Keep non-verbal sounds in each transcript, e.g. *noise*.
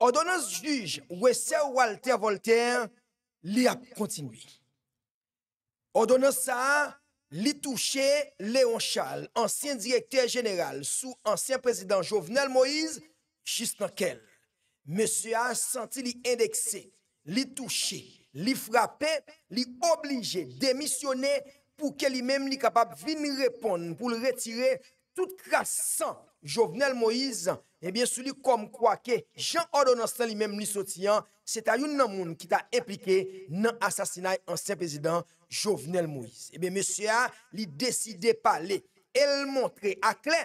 O donos juj wese Walter Voltaire li ap kontinui. O donos sa li touche Leon Charles, ansyen direktèr jeneral sou ansyen prezident Jovenel Moïse, jist nankel, mese a senti li indekse, li touche, li frape, li oblije, demisyone pou ke li mem li kapap vin mi repon pou li retire tout krasan. Jovenel Moïse, ebyen eh sou li kom kwa ke Jean-Odo Nassan li menm li sotiyan, se ta yon nan moun ki ta implike nan asasinay ansen prezident Jovenel Moïse. Ebyen, eh monsye a li deside pale, el montre akle,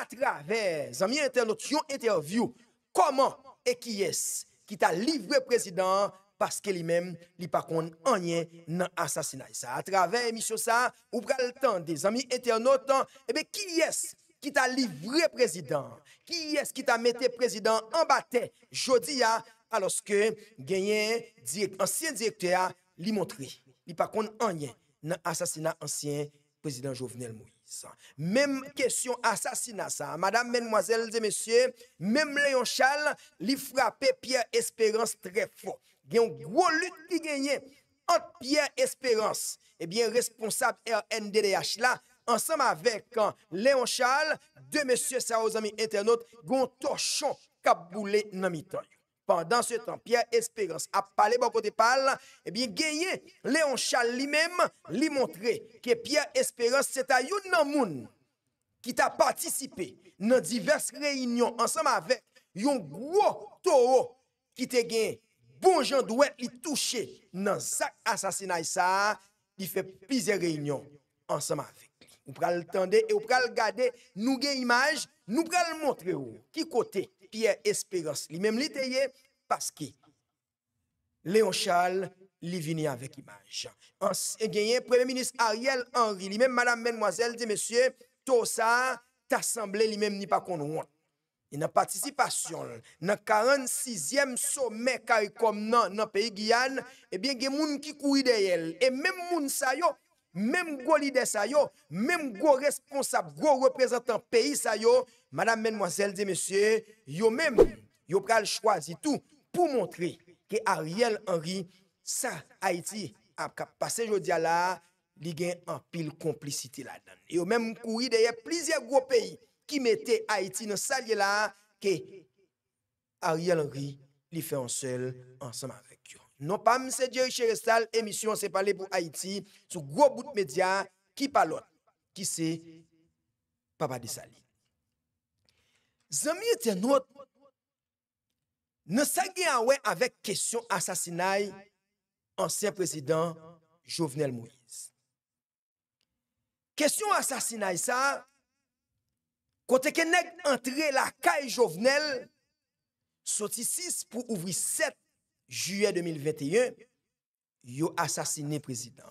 atrave, zami internet, yon eterviou, koman e kyes ki ta livre prezident paske li menm li pakon anyen nan asasinay. Atrave, misyo sa, ou pral tende, zami internet, ebyen eh kyes ki ta li vre prezident, ki es ki ta mette prezident, anbatte jodi ya, aloske genyen ansyen direktor li montre. Li pakon anyen nan asasina ansyen prezident Jovenel Moïse. Mem kesyon asasina sa, madame menmwazel de mesye, mem leyon chal, li frape Pierre Esperance trefo. Genyon gwo lut li genyen, ante Pierre Esperance, ebyen eh responsab RNDDH la, ansanm avek leon chal de mesye sa ozami internot goun tochon kaboule nan mitoy. Pendan se tan, Pierre Esperance ap pale bon eh bo kote pal, ebyen genyen leon chal li mem li montre ke Pierre Esperance se ta yon nan moun ki ta patisipe nan divers reinyon ansanm avek yon gwo toho ki te genyen bon jan dwe li touche nan sak asasina yisa, li fe pize reinyon ansanm avek. On pral tendre et on le garder nous gen image, nous le montrer qui côté Pierre Espérance lui-même li parce que Léon Charles li vini avec image. Ancien e le premier ministre Ariel Henry, lui-même madame mademoiselle dit monsieur, tout ça l'Assemblée lui-même ni pas qu'on et dans participation dans le 46e sommet comme dans le pays Guyane, eh bien, il y a des gens qui courent derrière. Et même les gens, Mem gwo lide sa yo, mem gwo responsab, gwo reprezentant peyi sa yo, madame menmwazel de mesye, yo menm, yo pral chwazi tou pou montre ke Ariel Henry sa Haiti ap ka pase jodi ala li gen an pil kompliciti la dan. Yo menm koui deye plizye gwo peyi ki mette Haiti nan salye la ke Ariel Henry li fè an sel ansam ave. Non pa mse Djerich Erestal, emisyon se pale pou Haiti, sou gro bout medya, ki palon, ki se papa de sali. Zanmye tenot, nan sa gen anwe avek kesyon asasinay ansen prezident Jovenel Moïse. Kesyon asasinay sa, kote ke nek antre la kay Jovenel, soti 6 pou ouvri 7 Juyen 2021, yo asasine prezident.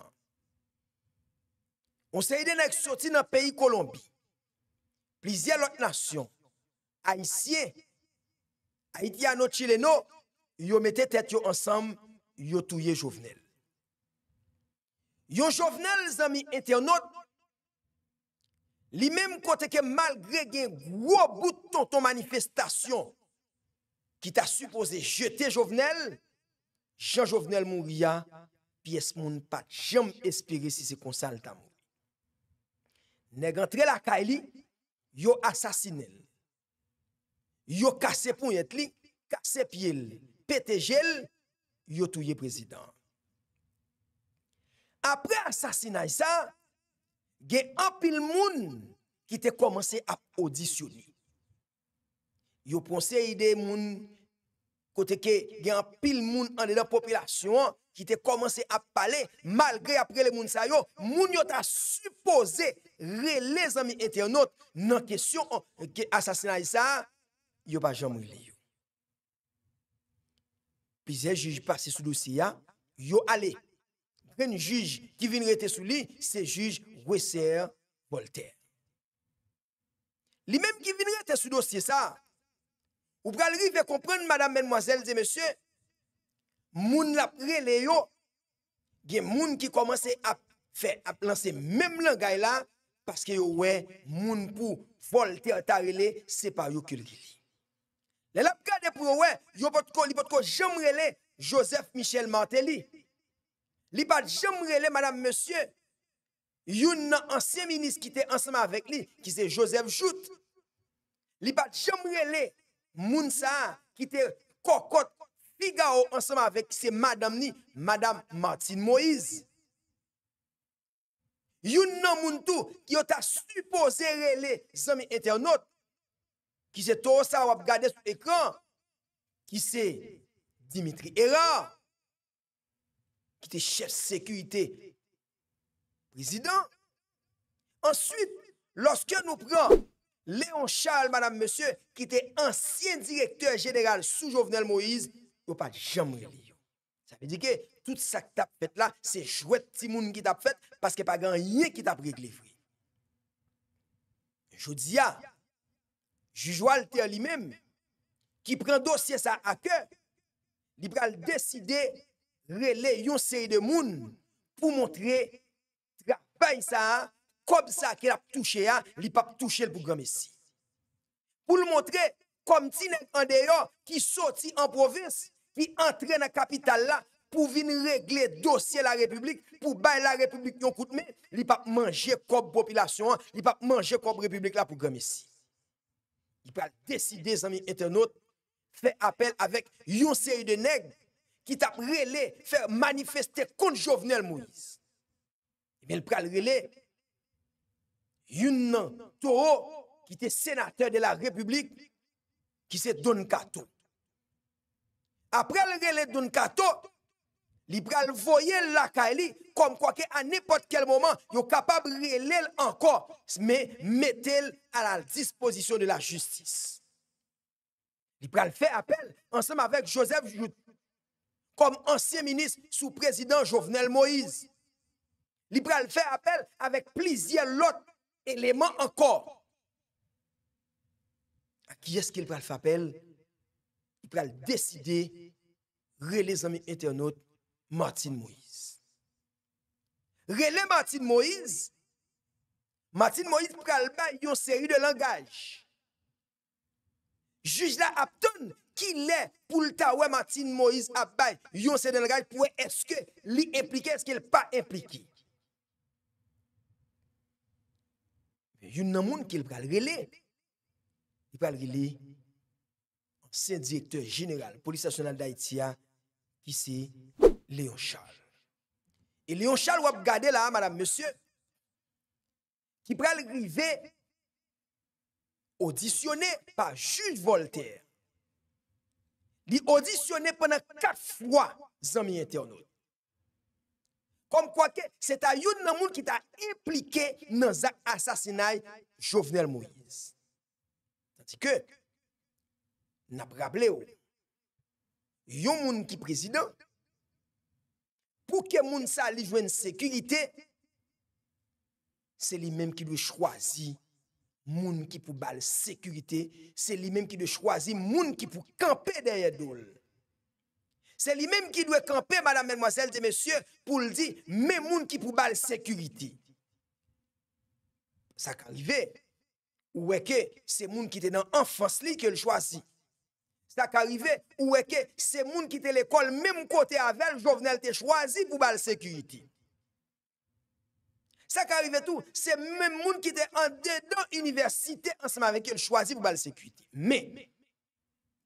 On se yede nan ek soti nan peyi Kolombi. Plizye lak nasyon, a yisye, a yidye anot chile no, yo mette tet yo ansam, yo touye jovenel. Yo jovenel, zami, ete anot, li mem kote ke mal gre gen wabout ton ton manifestasyon, ki ta suppose jete Jovenel, Jean Jovenel Mouria pi es moun pat, jem espere si se konsal tamou. Negantre la kaili, yo asasinel. Yo kase pou yet li, kase pi el, pete jel, yo touye prezident. Apre asasina yisa, gen apil moun ki te komanse ap odisyon li. yo pronsè ide moun kote ke gen pil moun an de dan populasyon ki te komanse ap pale malgre apre le moun sa yo moun yo ta suppose re le zami ete anot nan kesyon ki asasina yi sa yo pa jan moun li yo pi zè juj passe sou dosye yo ale pen juj ki vin re te sou li se juj wese bolter li menm ki vin re te sou dosye sa pouvez arriver à comprendre, madame, Mademoiselle, et messieurs, moun la prele yo, gen moun qui commence à faire, à lancer même langage là, parce que yo ouais, moun pou voltaire tarele, c'est pas yo qui Le lap gade pour ouais, yo pot ko, li pot ko Joseph Michel Martelly. Li pat jam madame, monsieur, Youn nan ancien ministre qui était ensemble avec lui, qui c'est Joseph Jout. Li pat jam moun sa an ki te kokot piga ou ansanm avek ki se madam ni, madam Martine Moïse. Youn nan moun tou ki yon ta supposere le zami internet ki se Torosar Wapgade sou ekran ki se Dimitri Era ki te chef sekurite prezident. Ansyp, loske nou pran Léon Charles, madame monsieur, ki te ansyen direkteur general sou Jovenel Moïse, yo pa jam reliyon. Sa me dike, tout sa ki tap fet la, se chouette ti moun ki tap fet, paske pa gan yé ki tap reklifri. Jou diya, jujoual te li mem, ki pren dosye sa akè, li pral deside reliyon sey de moun pou montre trabay sa a, Kob sa ke la touche ya, li pa touche l pou grame si. Pou l montre, kom ti nek an deyo ki soti an provins, li entre nan kapital la pou vin regle dosye la republik, pou bay la republik yon koutme, li pa manje kob populasyon an, li pa manje kob republik la pou grame si. Li pral deside zami etenot, fe apel avek yon seri de negd, ki tap rele fè manifeste kon jovenel mouise. Yunnan Toro, qui était sénateur de la République, qui se donkato. Après le relais Don Cato, il va la comme quoi qu'à n'importe quel moment, il est capable de encore, mais mettez-le à la disposition de la justice. Il fait appel ensemble avec Joseph Jout, comme ancien ministre sous président Jovenel Moïse. Il fait appel avec plusieurs autres Eleman ankor, a ki eske li pral fapel, li pral deside, rele zami ete anot, Martin Moïse. Rele Martin Moïse, Martin Moïse pral bay yon seri de langaj. Juj la apton, ki le pou lta we Martin Moïse ap bay yon seri de langaj, pou we eske li implike, eske li pa implike. Yon nan moun ki pral rile, ki pral rile, se direktor general polisasyonal da itia, ki se Leon Charles. E Leon Charles wap gade la, madame, monsye, ki pral rile, audisyone pa jute Voltaire. Li audisyone pwana kat fwa, zan mi ente anote. Om kwa ke, se ta yon nan moun ki ta implike nan zan asasinay Jovenel Moïse. Tati ke, naprable yo, yon moun ki prezident, pou ke moun sa li jwen sekurite, se li menm ki de chwazi moun ki pou bal sekurite, se li menm ki de chwazi moun ki pou kampe derye dol. Se li menm ki dwe kampe, madame, menmwazel, te mesye, pou l di, menm moun ki pou bal sekuriti. Sa ka rive, ou eke, se moun ki te nan enfans li ke l chwasi. Sa ka rive, ou eke, se moun ki te l ekol menm kote avel, jovenel te chwasi pou bal sekuriti. Sa ka rive tou, se menm moun ki te an de dan universite ansama veke l chwasi pou bal sekuriti. Menm,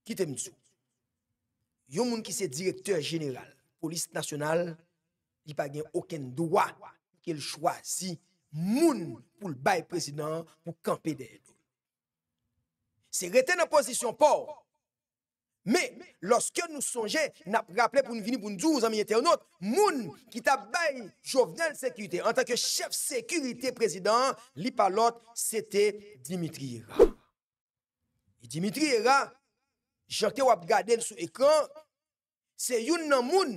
ki te mzouk. yon moun ki se direktor general polis nasyonal li pa gen oken dwa ki l chwasi moun pou l baye prezident pou kampe de edou. Se rete na posisyon pou, me, loske nou sonje na rappele pou nou vini pou nou djou moun ki ta baye jovenel sekurite, an tanke chef sekurite prezident, li pa lot se te Dimitri Hira. E Dimitri Hira jante wap gade sou ekran, se youn nan moun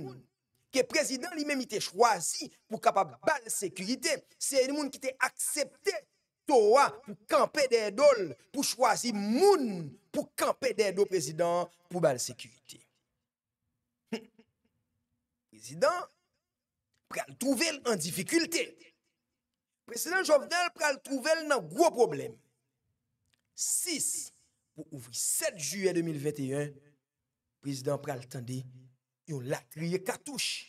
ke prezident li mem ite chwazi pou kapap bal sekurite. Se youn moun ki te aksepte towa pou kampe derdol pou chwazi moun pou kampe derdol prezident pou bal sekurite. *laughs* Prezident pral touvel an difikulte. Prezident Jovdel pral touvel nan gwo problem. Sisi, pou ouvri 7 juye 2021, prezident pral tende yon lakriye katouche.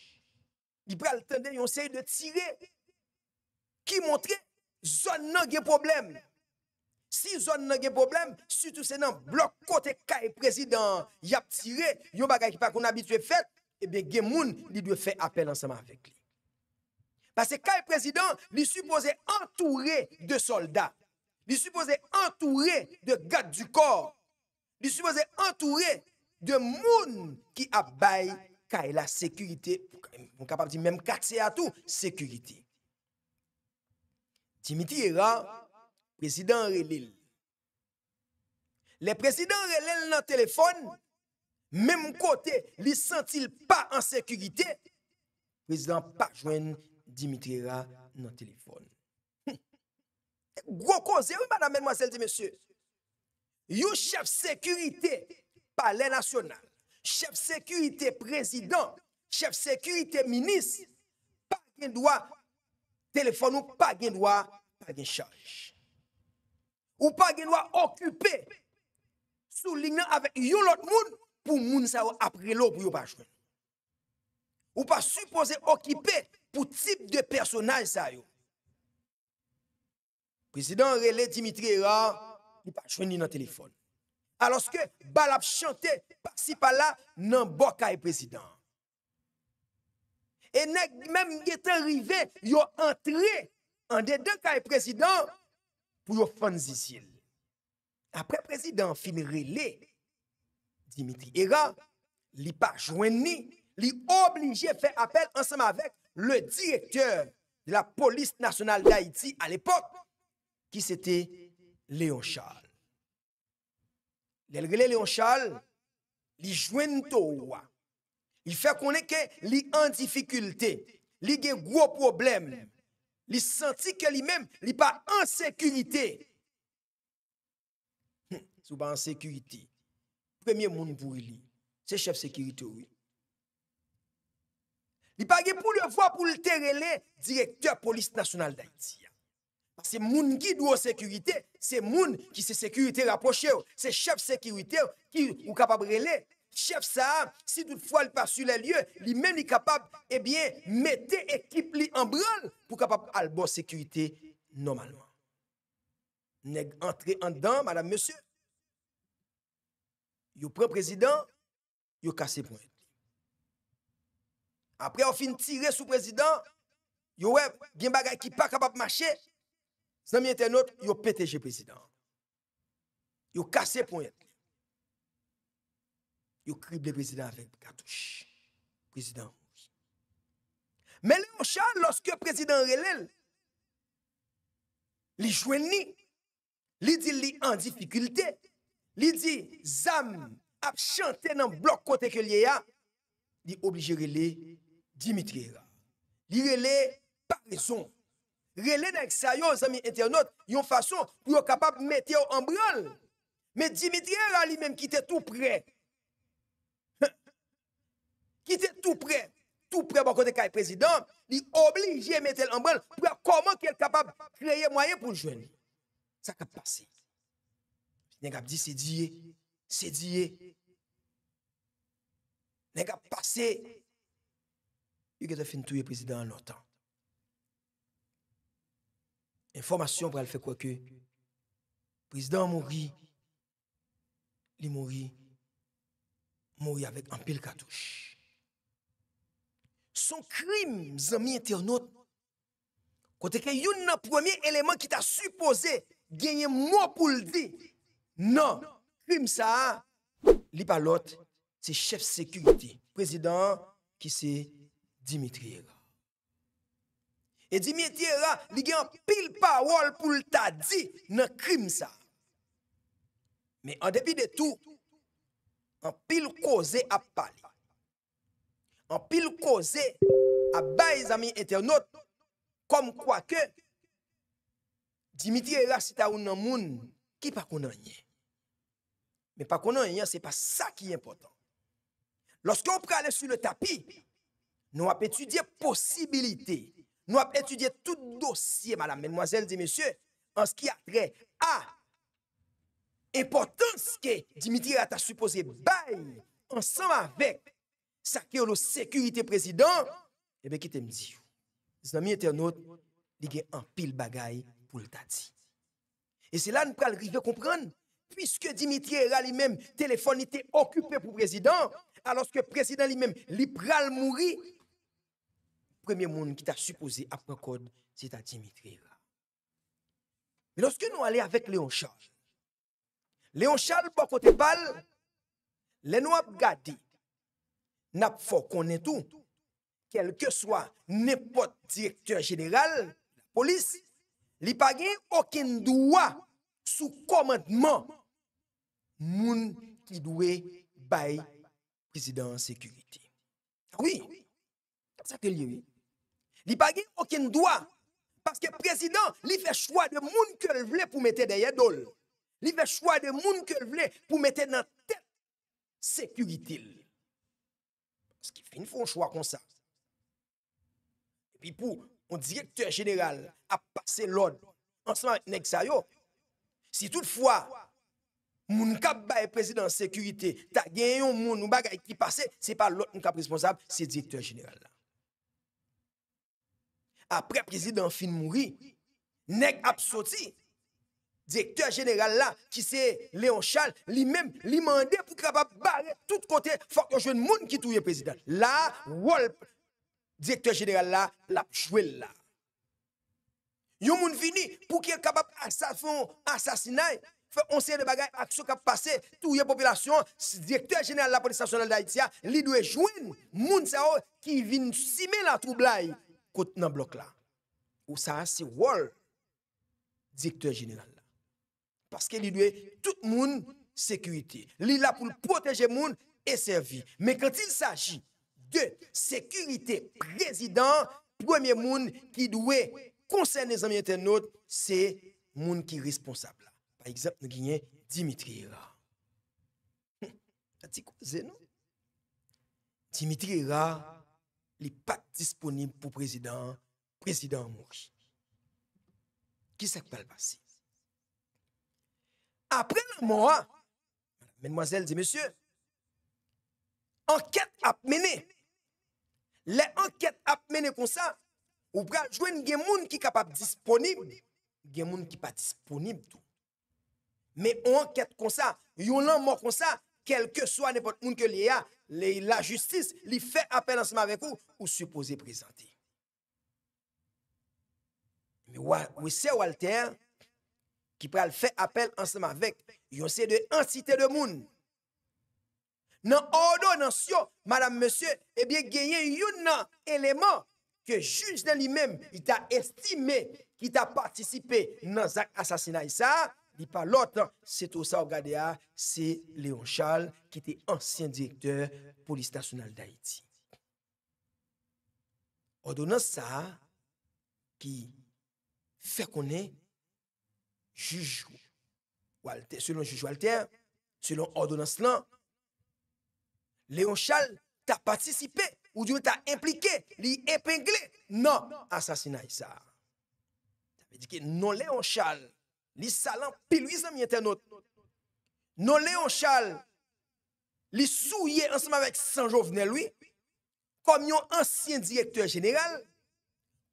Di pral tende yon sey de tire, ki montre zon nan gen problem. Si zon nan gen problem, si tout se nan blok kote kay prezident yap tire, yon bagay ki pa kon abitwe fet, eh ebe gen moun li dwe fe apel ansama avek li. Pase kay prezident li supose entoure de soldat. li suppose entoure de gade du kor, li suppose entoure de moun ki abay ka e la sekurite, moun kapab di menm kakse a tou, sekurite. Dimitri Ra, presidant relil, le presidant relil nan telefon, menm kote li sentil pa an sekurite, presidant pa jwen Dimitri Ra nan telefon. Gros conseil, oui, madame, mademoiselle, monsieur. You chef sécurité, palais national. Chef sécurité, président. Chef sécurité, ministre. Pas de droit. Téléphone ou pas de droit, pas de charge. Ou pas de droit occuper. Soulignant avec yon l'autre monde pour moun sa après l'eau pour yon pas Ou pas supposé occuper pour type de personnage ça yo. Prezident Rele Dimitri Hira li pa chwen ni nan telefon. Aloske bal ap chante pa si pala nan bo ka e prezident. E nek mèm yete rive yo antre an de de ka e prezident pou yo fan zizil. Apre prezident Fimi Rele Dimitri Hira li pa chwen ni li oblige fè apel ansam avèk le direktèr de la polis nasyonal d'Haïti alèpòk. ki sete Léon Charles. Lè lè Léon Charles, li jwen to ouwa. Il fè konè ke li an difficulté, li gen gwo probleme, li senti ke li mèm li pa an sekunité. Sou ba an sekurité. Premier moun pou li, se chef sekurité ouwi. Li pa gen pou lè vwa pou lè tè relè, direktèr polis nasyonal d'Aïti. Se moun guide ou an sekurite, se moun ki se sekurite rapoche ou, se chef sekurite ou, ki ou kapab rele, chef sa ap, si tout fwa li pa su la liye, li men li kapab, ebyen, eh mette ekip li an brol pou kapab albo sekurite normalman. Neg entre andan, madame, monsieur, yo pre prezident, yo kase pointe. Zanmye tenot, yo peteje prezident. Yo kase pon yetne. Yo krible prezident vek katouche. Prezident. Men le ou chan, loske prezident relel, li jwen ni, li di li an difikulte, li di zam ap chante nan blok kote ke liye ya, li oblige rele Dimitriye. Li rele pa rezon Relè nèk sa yon zami internet yon fason pou yon kapap metè yon ambrol. Mè Dimitriè rè li mèm ki te tout prè. Ki te tout prè. Tout prè bakote kè yon prezidèm li oblijè metè yon ambrol pou yon komè ki yon kapap kreye mwayè pou jwen. Sa kap pase. Nèk ap di sè diye. Sè diye. Nèk ap pase. Yon kè te fin tou yon prezidèm an notan. Enformasyon pou al fè kwa ke, prezident mouri, li mouri, mouri avèk an pil katouche. Son krim, zami internaut, kote ke yon nan premier eleman ki ta suppose genye mou pou ldi. Nan, krim sa, li palot, se chef sekuriti. Prezident ki se Dimitriyev. E jimitye la ligye an pil pawol pou lta di nan krim sa. Me an debi de tou, an pil koze ap pali. An pil koze ap bay zami eternot kom kwa ke jimitye la sita ou nan moun ki pakounan nye. Me pakounan nye se pa sa ki important. Loske ou pre ale su le tapi, nou ap etudye posibilitey. Nous avons étudié tout dossier, madame, mesdemoiselles et messieurs, en ce qui a trait à l'importance que Dimitri a supposé bail ensemble avec sa sécurité président. Eh bien, qui te me dit? Les amis internautes, il y a un pile bagaille pour le tati. Et c'est là que nous pouvons arriver comprendre. Puisque Dimitri a lui-même, téléphone était occupé pour le président, alors que le président lui-même, il pral mourir, premye moun ki ta supose apre kode si ta dimitriwa. Lorske nou alè avèk Léon Charles, Léon Charles pa bon kote bal, lè nou ap gade, nap fò konè tou, kel ke swa, nè pot direktèr jeneral, polis, li pagè okèn douwa sou komèdman moun ki dwe bay prezident sèkümiti. Ah oui, sa ke li wè, Il pas aucun droit. Parce que le président, il fait choix de monde que le pour mettre derrière dol. Il fait choix de monde que le pour mettre dans tête sécurité. Parce qu'il fait un choix comme ça. Et puis pour un directeur général à passer l'ordre ensemble moment, ça Si toutefois moun kap baye président sécurité, ta gagné un moun ou bagay qui passe, c'est pas l'autre qui est responsable, c'est directeur général apre prezident fin mouri nek ap soti direktor general la ki se Leon Charles li mem li mande pou kap ap bage tout kote fok yo jwen moun ki touye prezident la wolp direktor general la lap jwen la yon moun vini pou ki kap ap asafon asasinay fè onseye de bagay ak sou kap pase touye popilasyon direktor general la polisasyonel da itia li dwe jwen moun sa ou ki vin sime la troublai côté dans bloc là. Ou ça, c'est Wall directeur général Parce qu'il doit tout le monde sécurité. Il là pour protéger le monde et servir. Mais quand il s'agit de sécurité président, premier monde qui doit concerner les amis internautes, c'est le monde qui est responsable. Par exemple, nous avons Dimitri Ra. Hum, Dimitri Ra, li pa disponib pou prezident, prezident Mouchi. Ki se koutal basi? Apre moun an, menmwazel di monsye, anket ap mene, le anket ap mene kon sa, ou pra jwen gen moun ki kapab disponib, gen moun ki pa disponib tou. Me anket kon sa, yon lan moun kon sa, kelke swa nepot moun ke li ya, la justis li fe apel ansama vek ou, ou supose prezante. Mi wese Walter, ki pral fe apel ansama vek, yo se de ansite de moun. Nan ordo nan syo, madame, monsye, ebyen eh genyen yon nan eleman ke juz nan li men, ki ta estime, ki ta patisipe nan zak asasina yisa, Ni pa lot an, se to sa ou gade a, se Léon Charles ki te ansyen direktor polistasyonal d'Haïti. Ordonans sa ki fe konen jujou. Selon jujou alter, selon ordonans lan, Léon Charles ta patisipe ou diyo ta implike li epengle nan ansasina yi sa. Ta pedike non Léon Charles. li salan pilouiz wi nan mwen ten not, nan Leon Charles, li souye ansama vek San Jovenel, wi, kom yon ansyen direktor general,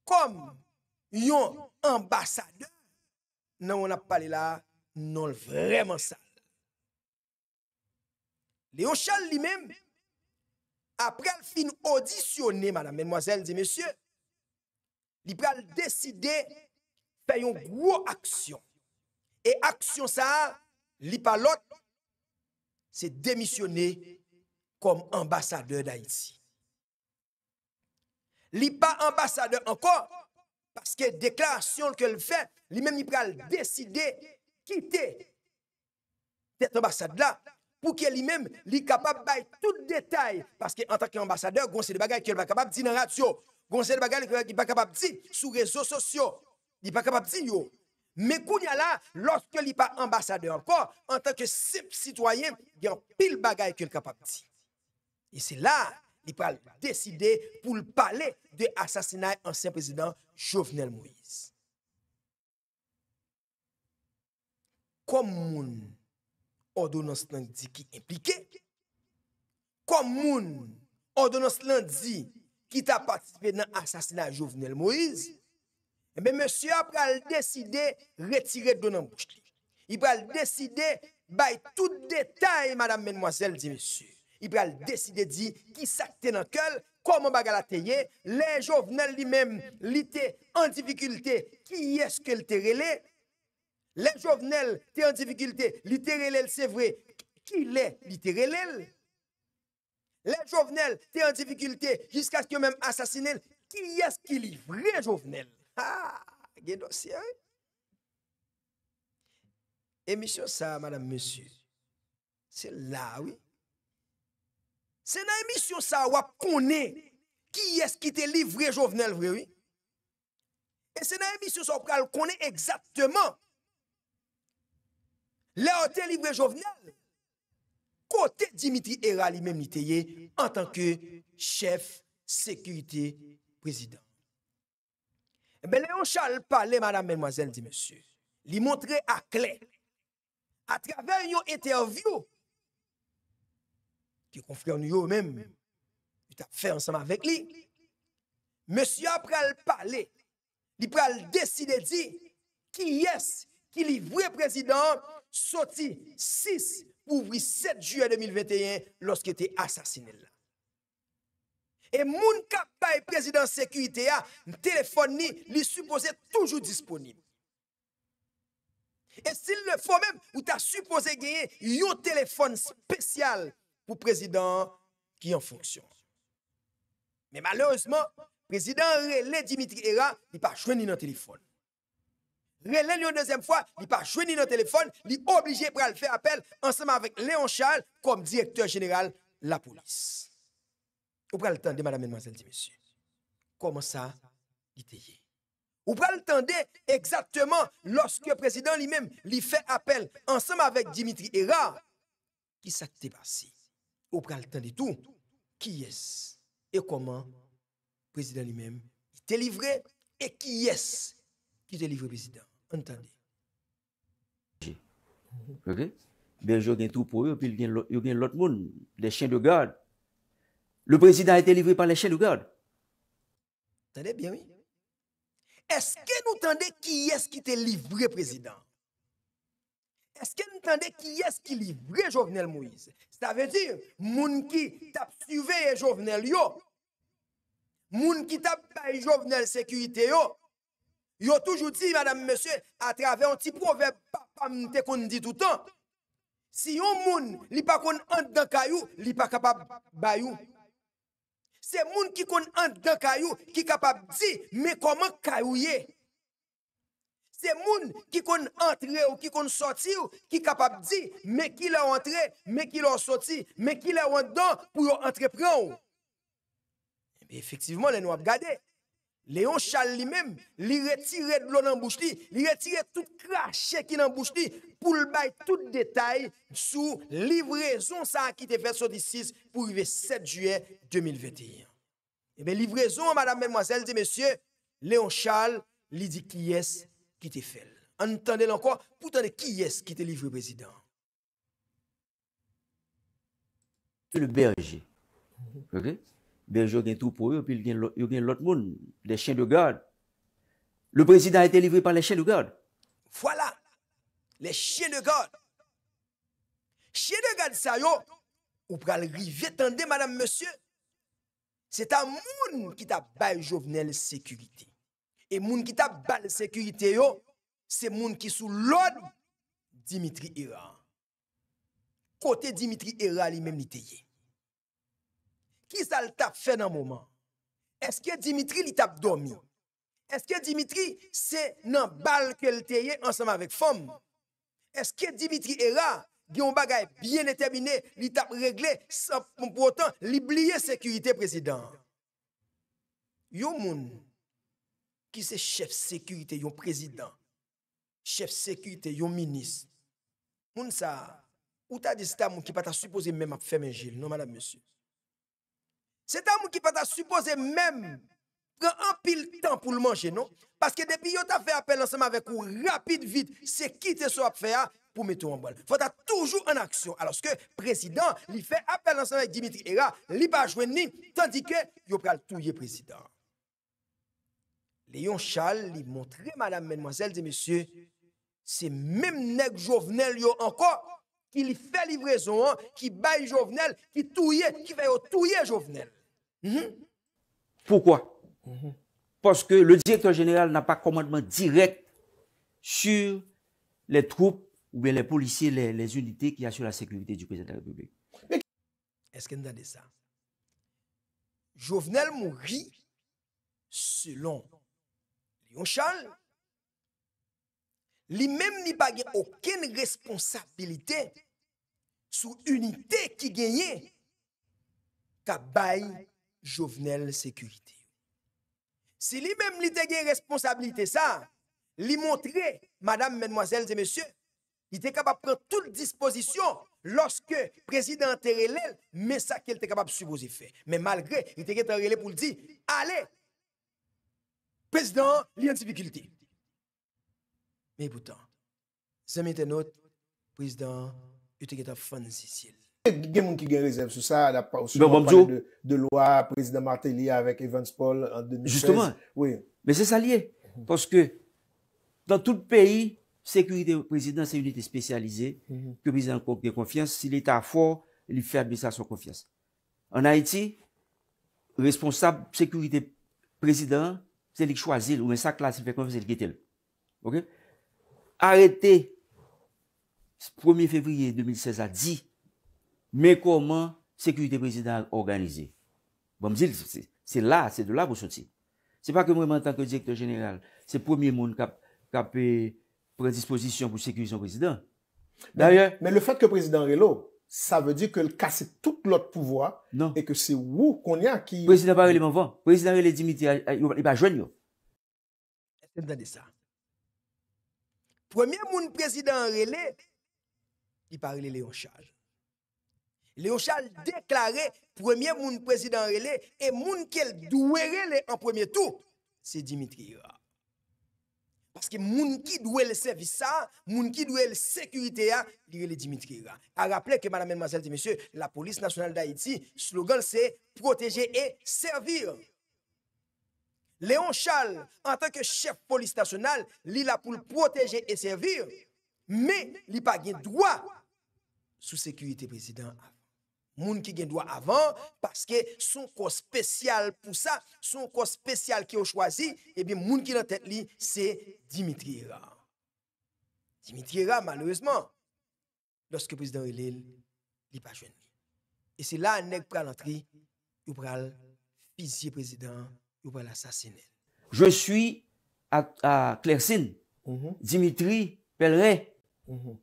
kom yon ambasade, nan wona pale la nan l vreman sal. Leon Charles li men, apre al fin audisyone, madame, menmoazel, di mesye, li pre al deside pe yon gwo aksyon, Et action ça, li pas l'autre, c'est démissionner comme ambassadeur d'Haïti. Lipa ambassadeur encore, parce que déclaration que le fait, lui-même il peut décider quitter cette ambassade là pour que lui-même est capable de tout détail parce qu'en tant qu'ambassadeur, y c'est des bagages qu'il pas capable de dire dans radio, y c'est des pas capable de dire sur réseaux sociaux, il pas capable de dire Me koun ya la loske li pa ambasadeur ko an tanke sip sitwayen gen pil bagay kel kapap ti. E se la, li pa deside pou l'pale de asasinay ansen prezident Jouvenel Moïse. Kom moun o donons lan di ki implike? Kom moun o donons lan di ki ta patispe nan asasinay Jouvenel Moïse? Mè mè sè a pral deside retire dounan mouch li. I pral deside bay tout detay, madame mè mwazel, di mè sè. I pral deside di ki sakte nan kel, kouman baga la teye, le jovenel li mèm li te en dificulte, ki eske li te rele? Le jovenel te en dificulte, li te relel, se vre, ki le li te relel? Le jovenel te en dificulte, jiska ki mèm asasine, ki eske li vre jovenel? E misyon sa, madame, monsie Se la, oui Se nan emisyon sa, wap kone Ki eskite livre jovenel, oui E se nan emisyon sa, wap kone Eksatman Le hoten livre jovenel Kote Dimitri Erali Mem niteye En tanke chef Sekurite prezident Eh Beleon Charles Palais, madame menmoazel, di monsu, li montre a kle, a travè yon etervyo, ki konfrè yon yon menm, li tap fè ansama vek li, monsu ap pral Palais, li pral deside di, ki yes, ki li vre prezidant, soti 6 ouvri 7 juè 2021, loske te asasine la. E moun kapay prezident sekuite ya, ntelefon ni li suppose toujou disponib. E sil le fò mèm ou ta suppose genye, yo telefon spesyal pou prezident ki yon fonksyon. Men malorosman, prezident relè Dimitri Héra li pa chwen ni nan telefon. Relè li yo dezem fwa, li pa chwen ni nan telefon, li oblije pral fè apel ansama avèk Léon Charles kom direktor general la poulans. Ou pral tande, madame, mademoiselle, dimensyon, koman sa, li te ye? Ou pral tande, ekzatman, loske prezident li mem, li fe apel, ansanm avek Dimitri Héra, ki sa te basi? Ou pral tande, tou, ki yes? E koman, prezident li mem, li te livre, e ki yes? Ki te livre, prezident, entande? Ok? Ben, yo gen troupo yo, pi yo gen lot moun, de chen de gade, Le président a été livré par les chiens de garde. Attendez bien, oui. Est-ce que nous entendez qui est-ce qui été livré, président? Est-ce que nous entendez qui est-ce qui livré Jovenel Moïse? Ça veut dire, moun qui t'a suivi Jovenel yo, moun qui t'a payé Jovenel sécurité yo, yo toujours dit, madame, monsieur, à travers un petit proverbe, papa m'te qu'on dit tout le temps, si yon moun li pa kon entre dans kayou, li pa capable bayou Se moun ki kon ant dan kayou, ki kapap di, me koman kayou ye. Se moun ki kon antre ou ki kon soti ou, ki kapap di, me ki la wantre, me ki la soti, me ki la want dan pou yo antrepran ou. Eh Efektivman, le nou ap gade. Léon Charles lui-même, lui retirer de l'eau dans la bouche, lui retirer tout crachet qui est dans la bouche, pour le bail tout détail sous livraison ça qui quitté fait sur 6 pour arriver 7 juillet 2021. Eh bien, livraison, madame, mademoiselle dit messieurs, Léon Charles lui dit qui est qui est fait. Entendez-le encore, pourtant qui est qui te livré président. Le berger. Okay? Beljou gen trou pou yo, pi yo gen lot moun, le chen de gade. Le prezident a ete livri par le chen de gade. Fwala, le chen de gade. Chen de gade sa yo, ou pral rivetande, madame, monsieur, se ta moun ki ta bay jovenel sekurite. E moun ki ta bay sekurite yo, se moun ki sou loun Dimitri Hira. Kote Dimitri Hira li menmite ye. Qui ça le tap fait dans le moment? Est-ce que Dimitri l'a tap dormi? Est-ce que Dimitri c'est dans bal qu'elle était ensemble avec femme? Est-ce que Dimitri est là? Il bien déterminé, il tape réglé sans pour autant l'oublier sécurité président. Yon moun qui c'est chef sécurité, yon président, chef sécurité, yon ministre. Moun sa, ou ta dit ça moun qui pas supposé même faire un gil, non madame monsieur. C'est un homme qui peut supposer même prendre un pile temps pour le manger, non? Parce que depuis que tu fait appel ensemble avec vous, rapide, vite, c'est qui ce soit fait pour mettre en Il Faut être toujours en action. Alors que le président, il fait appel ensemble avec Dimitri Hera, il pas jouer, tandis que il prend tout le président. Léon Charles lui montrait, madame, mademoiselle et messieurs, c'est même nèg Jovenel yo encore qui fait livraison, hein, qui baille Jovenel, qui touille, qui fait touiller Jovenel. Mhm. poukwa? Mhm. poske le direktor general nan pa komandman direk sur le troupe ou be le polisye, le unité ki a sur la sekurite du prezident republik eske ndade sa? Jovenel Mouri selon Lionchal li mem ni bagye oken responsabilite sou unité ki genye tabayi Jouvenel sekurite. Si li menm li tege responsabilite sa, li montre, madame, menmwazel, zemesye, li te kapap pran tout disposisyon loske prezident te relel, me sa ke li te kapap su bozi fe. Men malgre, li tege te relel pou li di, ale, prezident li an tipikulti. Me ipoutan, zemite not, prezident, li tege te fan zisil. Gè moun ki gè rezèv sou sa, la pa ou sou moun bon, pa de loa, Prezident Martelly avèk Evans Paul an 2016. Justèman, mè se sa liè. Pòske, dan tout peyi, Sekurite Prezident se yonite spesyalize, ke bize an konke konfians, si l'Etat fò, li fè admisa son konfians. An Haiti, responsab Sekurite Prezident, se li kè chwa zil, ou mè sa klas, se fè konfisen, se li kè tel. Arètè, 1è fevri 2016 a di, men koman sekurite prezident organize. Bon mzile, se la, se de la pou soti. Se pa ke mwen man tanke direktor general, se premier moun kap predisposisyon pou sekurisyon prezident. Daryan... Men le fat ke prezident Relo, sa ve di ke kase tout lot pouvoi, non. e ke se wou kon ya ki... Prezident Paré le mouvan, prezident Relé dimite y pa jwen yo. Mwen dade sa. Premier moun prezident Relé, y pa Relé le yon chaje. Léon Charles déklare premier moun prezident relé et moun ke l'douer relé en premier tour, se Dimitri Rira. Parce que moun ki douer le service sa, moun ki douer le sécurité a, diré le Dimitri Rira. A rappeler que madame, mademoiselle, des messieurs, la police nationale d'Haïti, slogan c'est protéger et servir. Léon Charles, en tant que chef police nationale, l'il a pou protéger et servir, mais l'il pa gagne droit sous sécurité président a. moun ki gen dwa avan, paske son kon spesyal pou sa, son kon spesyal ki yo chwazi, ebi moun ki nan tèt li, se Dimitri Hira. Dimitri Hira, malouzman, loske prezident ilè, li pa jwen. E se la anèk pralantri, yo pral fizye prezident, yo pral asasine. Je suis a Klersin, mhm. Dimitri Pelleret, mhm.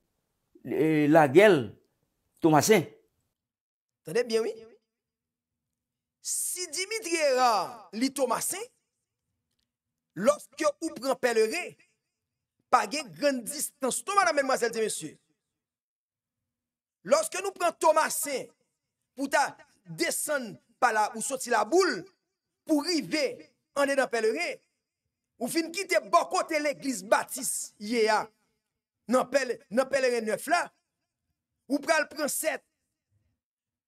la gel Thomasin, Sadeb, byenwi? Si dimitre ra li Thomasin, lofke ou pran pelere, page grandistans to, madame, mademoiselle, te monsie. Lofke nou pran Thomasin, pou ta desen pa la ou soti la boule, pou rive, ane nan pelere, ou fin kite bokote le glis batis, ye a nan pelere neuf la, ou pral pran set,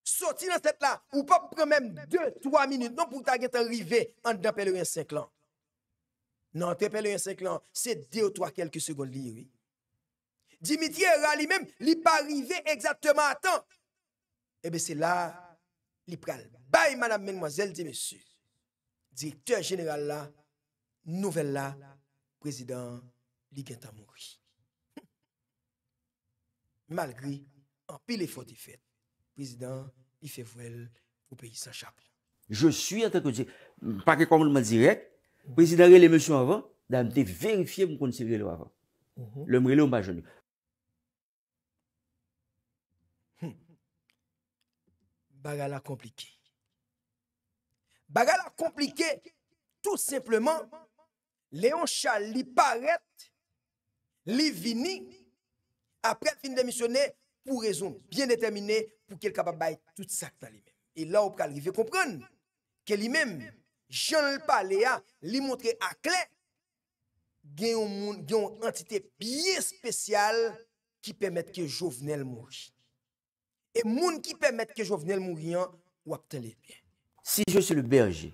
Soti nan set la, ou pa pren mem 2-3 minute, non pou ta gen tan rive an dapel ou yon senklan. Nan, te pel ou yon senklan, se de ou to a kelke sekond li yoy. Dimitriye rali mem, li pa rive ekzatman tan. Ebe se la, li pral. Bay, madame menmwazel, di mesu, direktor general la, nouvel la, prezident li gen tan moukwi. Malgri, an pi le fote fet, prezident I fevvel ou peyi sa chap. Je suis an tan kon se... Pari kon moun mwen direk, prezidare le monsyon avan, dan mte verifiye moun kon se vrelo avan. Le mrele ou mba jouni. Hmm. Bagala komplike. Bagala komplike, tout simplement, leon chal li paret, li vini, apre fin demisyone... pou rezon bien detemine pou ke l kababay tout sakta li men. E la ou pral, li ve kompran, ke li men, jen l pa le a, li montre akle, gen yon entite biye spesyal ki pemet ke jovenel mouri. E moun ki pemet ke jovenel mouri an, wakten li men. Si yo se le berje,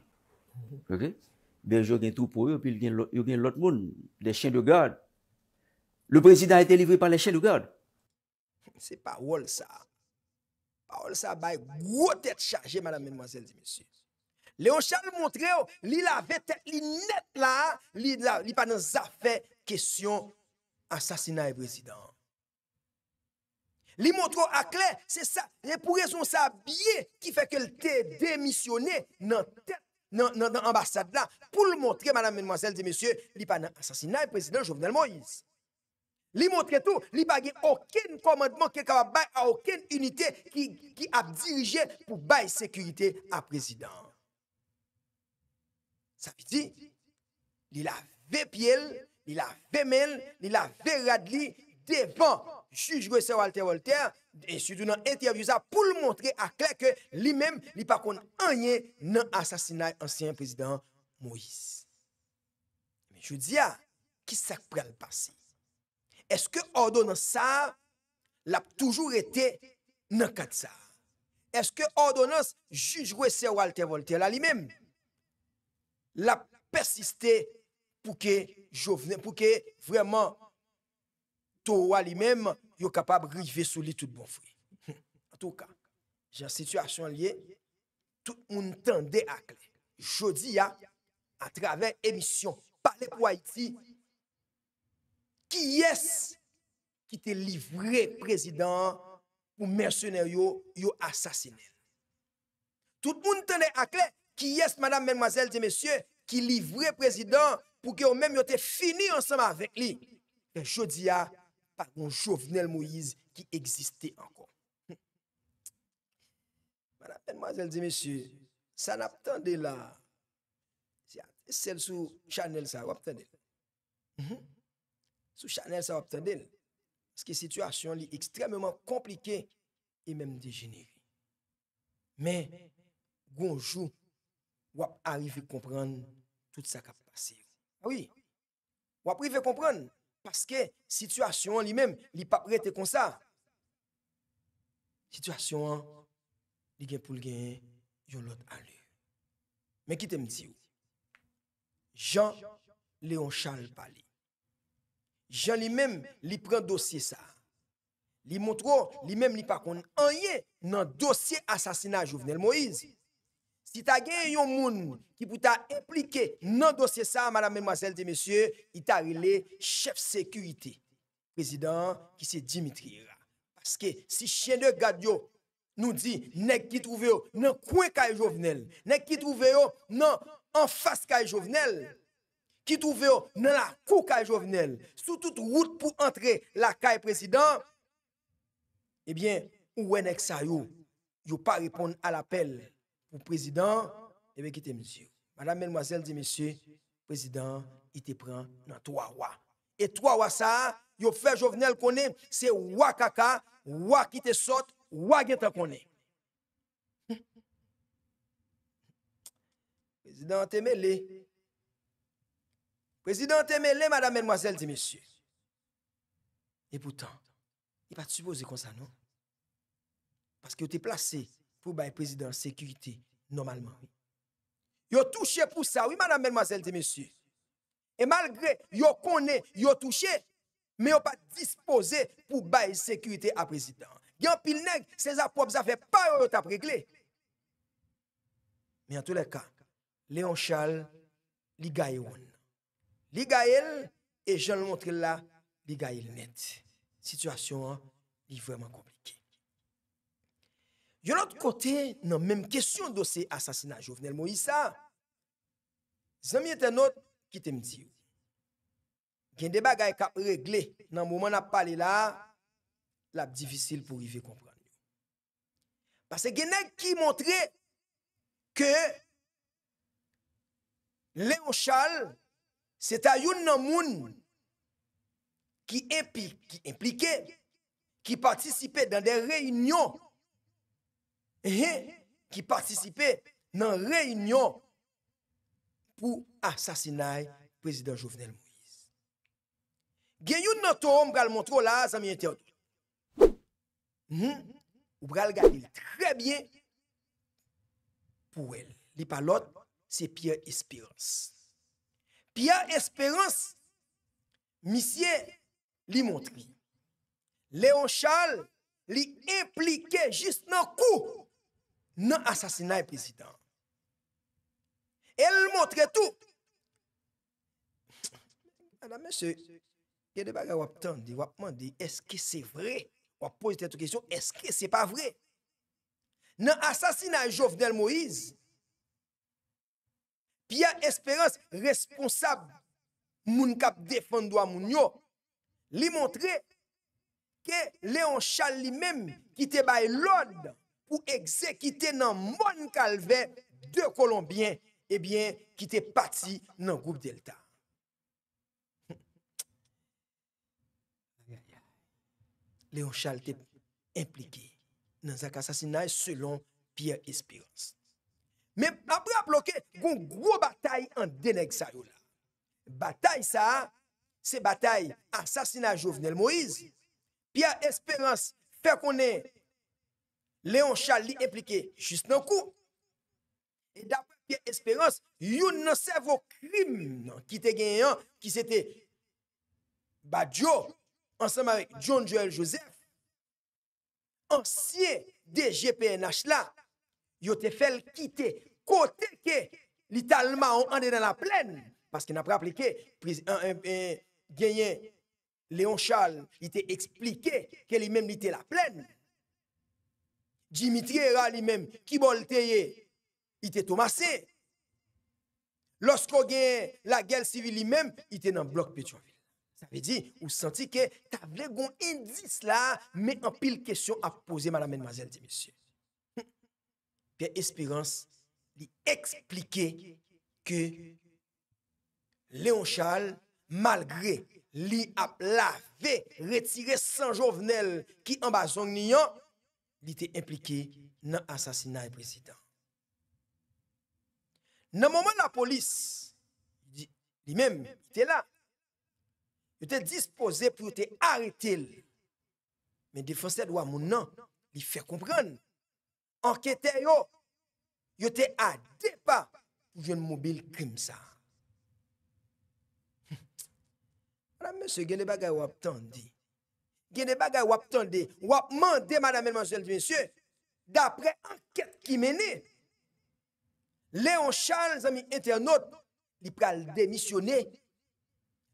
berje gen tou pou yo, pi yo gen lot moun, le chen de gade, le prezident ete livri par le chen de gade, Se pa wol sa, pa wol sa bay gwo tet chaje, madame menmoazel di mesye. Leon Charles Montreux, oh, li la ve tet, li net la, li pa nan zafè, kesyon, asasina e prezident. Li montreux akle, se sa, le pou rezon sa biye, ki feke lte demisyone nan ambasade la, pou l montre, madame menmoazel di mesye, li pa nan asasina e prezident Jovenel Moïse. Li montre tou, li pa gen oken komandman ke kaba bay a oken unitè ki ap dirije pou bay sekurite a prezident. Sa pi di, li la ve pye, li la ve men, li la ve rad li devan jujwe se Walter Walter, en sujou nan enterjouza pou l montre ak lè ke li men li pa kon anye nan asasinay ansyen prezident Moïse. Je vous dis ya, ki sak prel pasi? Eske ordonans sa la pou toujou rete nan katsa? Eske ordonans jujwe se walte-volte la li mem? La persiste pou ke jo vne pou ke vreman tou wa li mem yo kapab rive sou li tout bon fwe. An tou ka, jan situasyon liye tout moun tan de akle. Jodi ya, an travè emisyon, pale pou Haiti, ki yes ki te livre prezident pou mersyoner yo yo asasine. Tout moun tene akle, ki yes madame menmwazel di mesye ki livre prezident pou ki yo menm yo te fini ansama vek li. E jodi ya, pa kon chouvenel mouiz ki egziste ankon. *laughs* Madame menmwazel di mesye, sa nap tende la, si a mesel sou chanel sa, sa nap tende la. Sou chanel sa wap tendel. Ski situasyon li ekstrememan komplike e menm dejeneri. Men, gounjou, wap arive kompran tout sa kap pasiv. Ah Ouye, wap prive kompran, paske situasyon li menm li pap rete konsa. Situasyon li gen pou l gen yon lot ale. Men, ki te mdi ou? Jean Leon Charles Pallet. Jean li mèm li pren dosye sa, li montro li mèm li pakon anye nan dosye asasina jovenel Moise. Si ta gen yon moun moun ki pou ta implike nan dosye sa, madame, mèm, mwazel, te mèsyè, ita rile chef sekurite, prezident ki se dimitrira. Paske si chen de gadyo nou di nek ki trouve yo nan kwe ka jovenel, nek ki trouve yo nan anfas ka jovenel, ki touve yo nan la kou kaj jovenel, sou tout route pou entre la kaj prezident, ebyen, ou enek sa yo, yo pa ripon al apel ou prezident, ebyen ki te mizir. Madame, menmoazel, di mizir, prezident, i te pran nan 3 wa. E 3 wa sa, yo fe jovenel konen, se wakaka, wakite sot, wakita konen. Prezident, te mele, Président mêlé, madame, mademoiselle, dit monsieur. Et pourtant, il pas supposé comme ça, non? Parce que tu es placé pour le président sécurité, normalement. a touché pour ça, oui, madame, mademoiselle, et monsieur. Et malgré, yo connaît, a touché, mais n'a pas disposé pour bail sécurité à président. Yon pile nèg, ses propres affaires, pas yo t'a réglé. Mais en tous les cas, Léon Charles, li li et e je le montre là, li net. Situation est vraiment compliquée. De l'autre côté, dans même question dossier assassinat Jovenel Moïse, zami autre qui te dit a des choses qui réglé dans le moment a parlé là, la difficile pour y comprendre. Parce que quelqu'un qui montrait que Léon Charles Se ta yon nan moun ki implike, ki partisipe nan de reynyon, ki partisipe nan reynyon pou asasinay prezident Jovenel Moïse. Gen yon nan to mbral montro la, zanmye enteot. Mbral gati lè trebyen pou el. Li palot, se pier espiransi. Pi a esperans, misye li montri. Leon Charles li implike jist nan kou nan asasinay prezidant. El montre tou. Adam mense, kede baga wap tan di, wap man di, eske se vre? Wap pose tetou kesyon, eske se pa vre? Nan asasinay Jovdel Moïse, Pierre Esperance, responsable moun kap defando a moun yo, li montre ke Leon Charles li menm ki te bay lode ou ekzekite nan moun kalven de Kolombien e eh bien ki te pati nan Groupe Delta. Leon *laughs* Charles te implike nan zak asasinaj selon Pierre Esperance. Mais après bloqué, une grosse bataille en dénèg Bataille ça, c'est bataille assassinat Jovenel Moïse. Pierre Espérance fait qu'on est Léon Charlie impliqué juste dans coup. Et d'après Pierre Espérance, yon un cerveau crime qui était gagné qui c'était Badjo ensemble avec John Joel Joseph ancien DGPNH là Yo te fel kite kote ke li talman ou ande nan la plen. Paske napre aplike, genyen Leon Charles ite explike ke li men li te la plen. Dimitriera li men ki bolteye ite tomase. Losko genyen la gel sivi li men ite nan blok petrovi. Sa ve di, ou santi ke ta vle gon indis la me an pil kesyon ap pose mada men mazel di mesye. Pya espirans li eksplike ke Leon Charles malgre li ap la ve retire san jovenel ki ambazon ni yo, li te implike nan asasinay prezident. Nan mouman la polis, li menm, te la, li te dispose pou te arete li, men defanse dwa mounan, non, li fe kompran, anketè yo, yo te adepa ou joun moubil krim sa. Hmm. Madame monsieur, genne bagay wap tendi. Genne bagay wap tendi. Wap mande, madame, mademoiselle, d'après anket ki mène, Léon Charles, ami éternote, li pral demisyonè.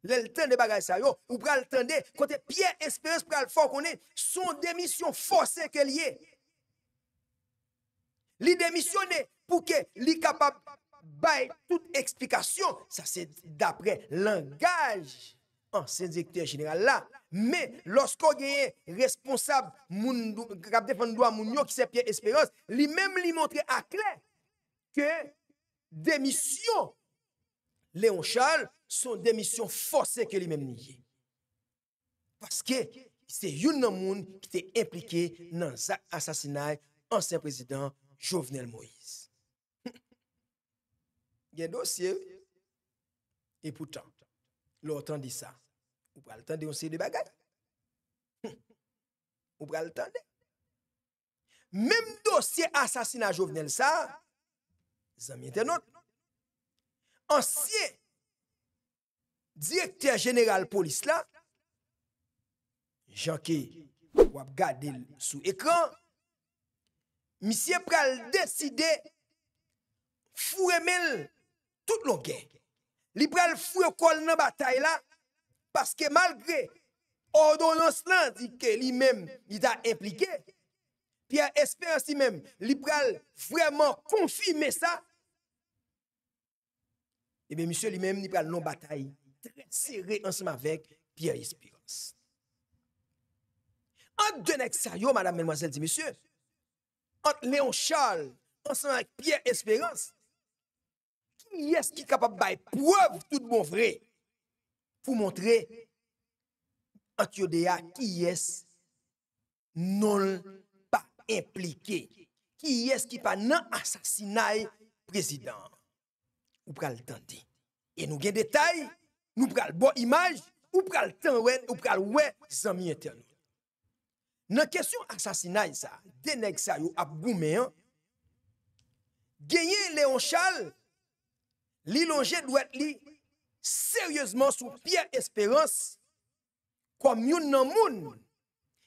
Lè l'tende bagay sa yo, ou pral tende, kote piè espérance pral fòk konè, son demisyon fòsè ke liè. Li demisyonè pou ke li kapab bay tout eksplikasyon. Sa se dapre langaj ansen dekter general la. Me, losko genye responsab Mouniou ki se piè esperans, li mèm li montre akle ke demisyon. Leon Charles son demisyon fosè ke li mèm nye. Paske se youn nan moun ki te implike nan sa asasinay ansen prezident Mouniou. Jouvenel Moïse. *laughs* Gen dosye, epoutan, lor tan di sa, ou pral tan de yon sè de bagat? Ou pral tan de? Mem dosye asasina Jouvenel sa, zanmye tenot, ansye, direktèr jeneral polis la, jan ki wap gadil sou ekran, misye pral deside furemel tout lon genk. Li pral furekol nan batay la paske malgre ordonans lan di ke li men ni ta implike. Pi a esperansi men, li pral vreman konfime sa. Ebe misye li men, li pral nan batay trè tsere ansima vek pi a esperansi. An denek saryo madame menmwazel di misye. Ant Leon Charles, ansan ak Pierre Esperance, ki y es ki kapab bay pov tout bon vre, pou montre ant yo de ya ki y es non pa implike. Ki y es ki pa nan asasinay prezident. Ou pral tenti. E nou gen detay, nou pral bon imaj, ou pral tenwen, ou pral we, zanmye tenwe. Nan kesyon aksasinaj sa, denek sa yo ap gomeyan, genye Leonchal li lonje lwet li seryezman sou pier esperans kwa myoun nan moun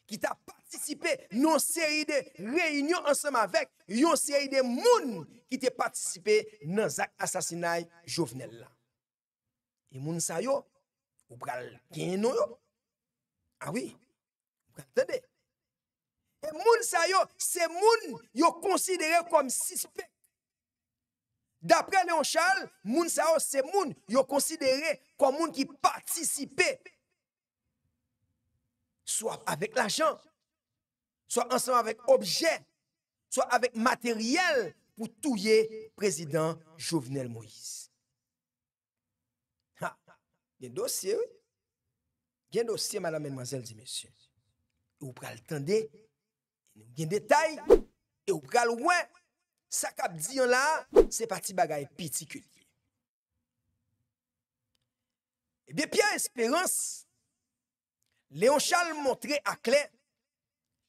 ki ta partisipe nan seri de reynyon ansem avek, yon seri de moun ki te partisipe nan zak asasinaj jovenel la. E moun sa yo, ou pral genye nou yo, ah Et moun yo, c'est moun yo considéré comme suspect. D'après Léon Charles, moun sa c'est moun yo considéré comme moun qui participait. Soit avec l'argent, soit ensemble avec objet, soit avec matériel pour touiller président Jovenel Moïse. il y a dossier, oui. Il y a dossier, madame, mademoiselle, dit Monsieur, Vous prenez le temps Gen detay, e ou pral wè, sa kap diyon la, se pati bagay pitikul. Ebyen espérans, Léon Charles montre ak lè,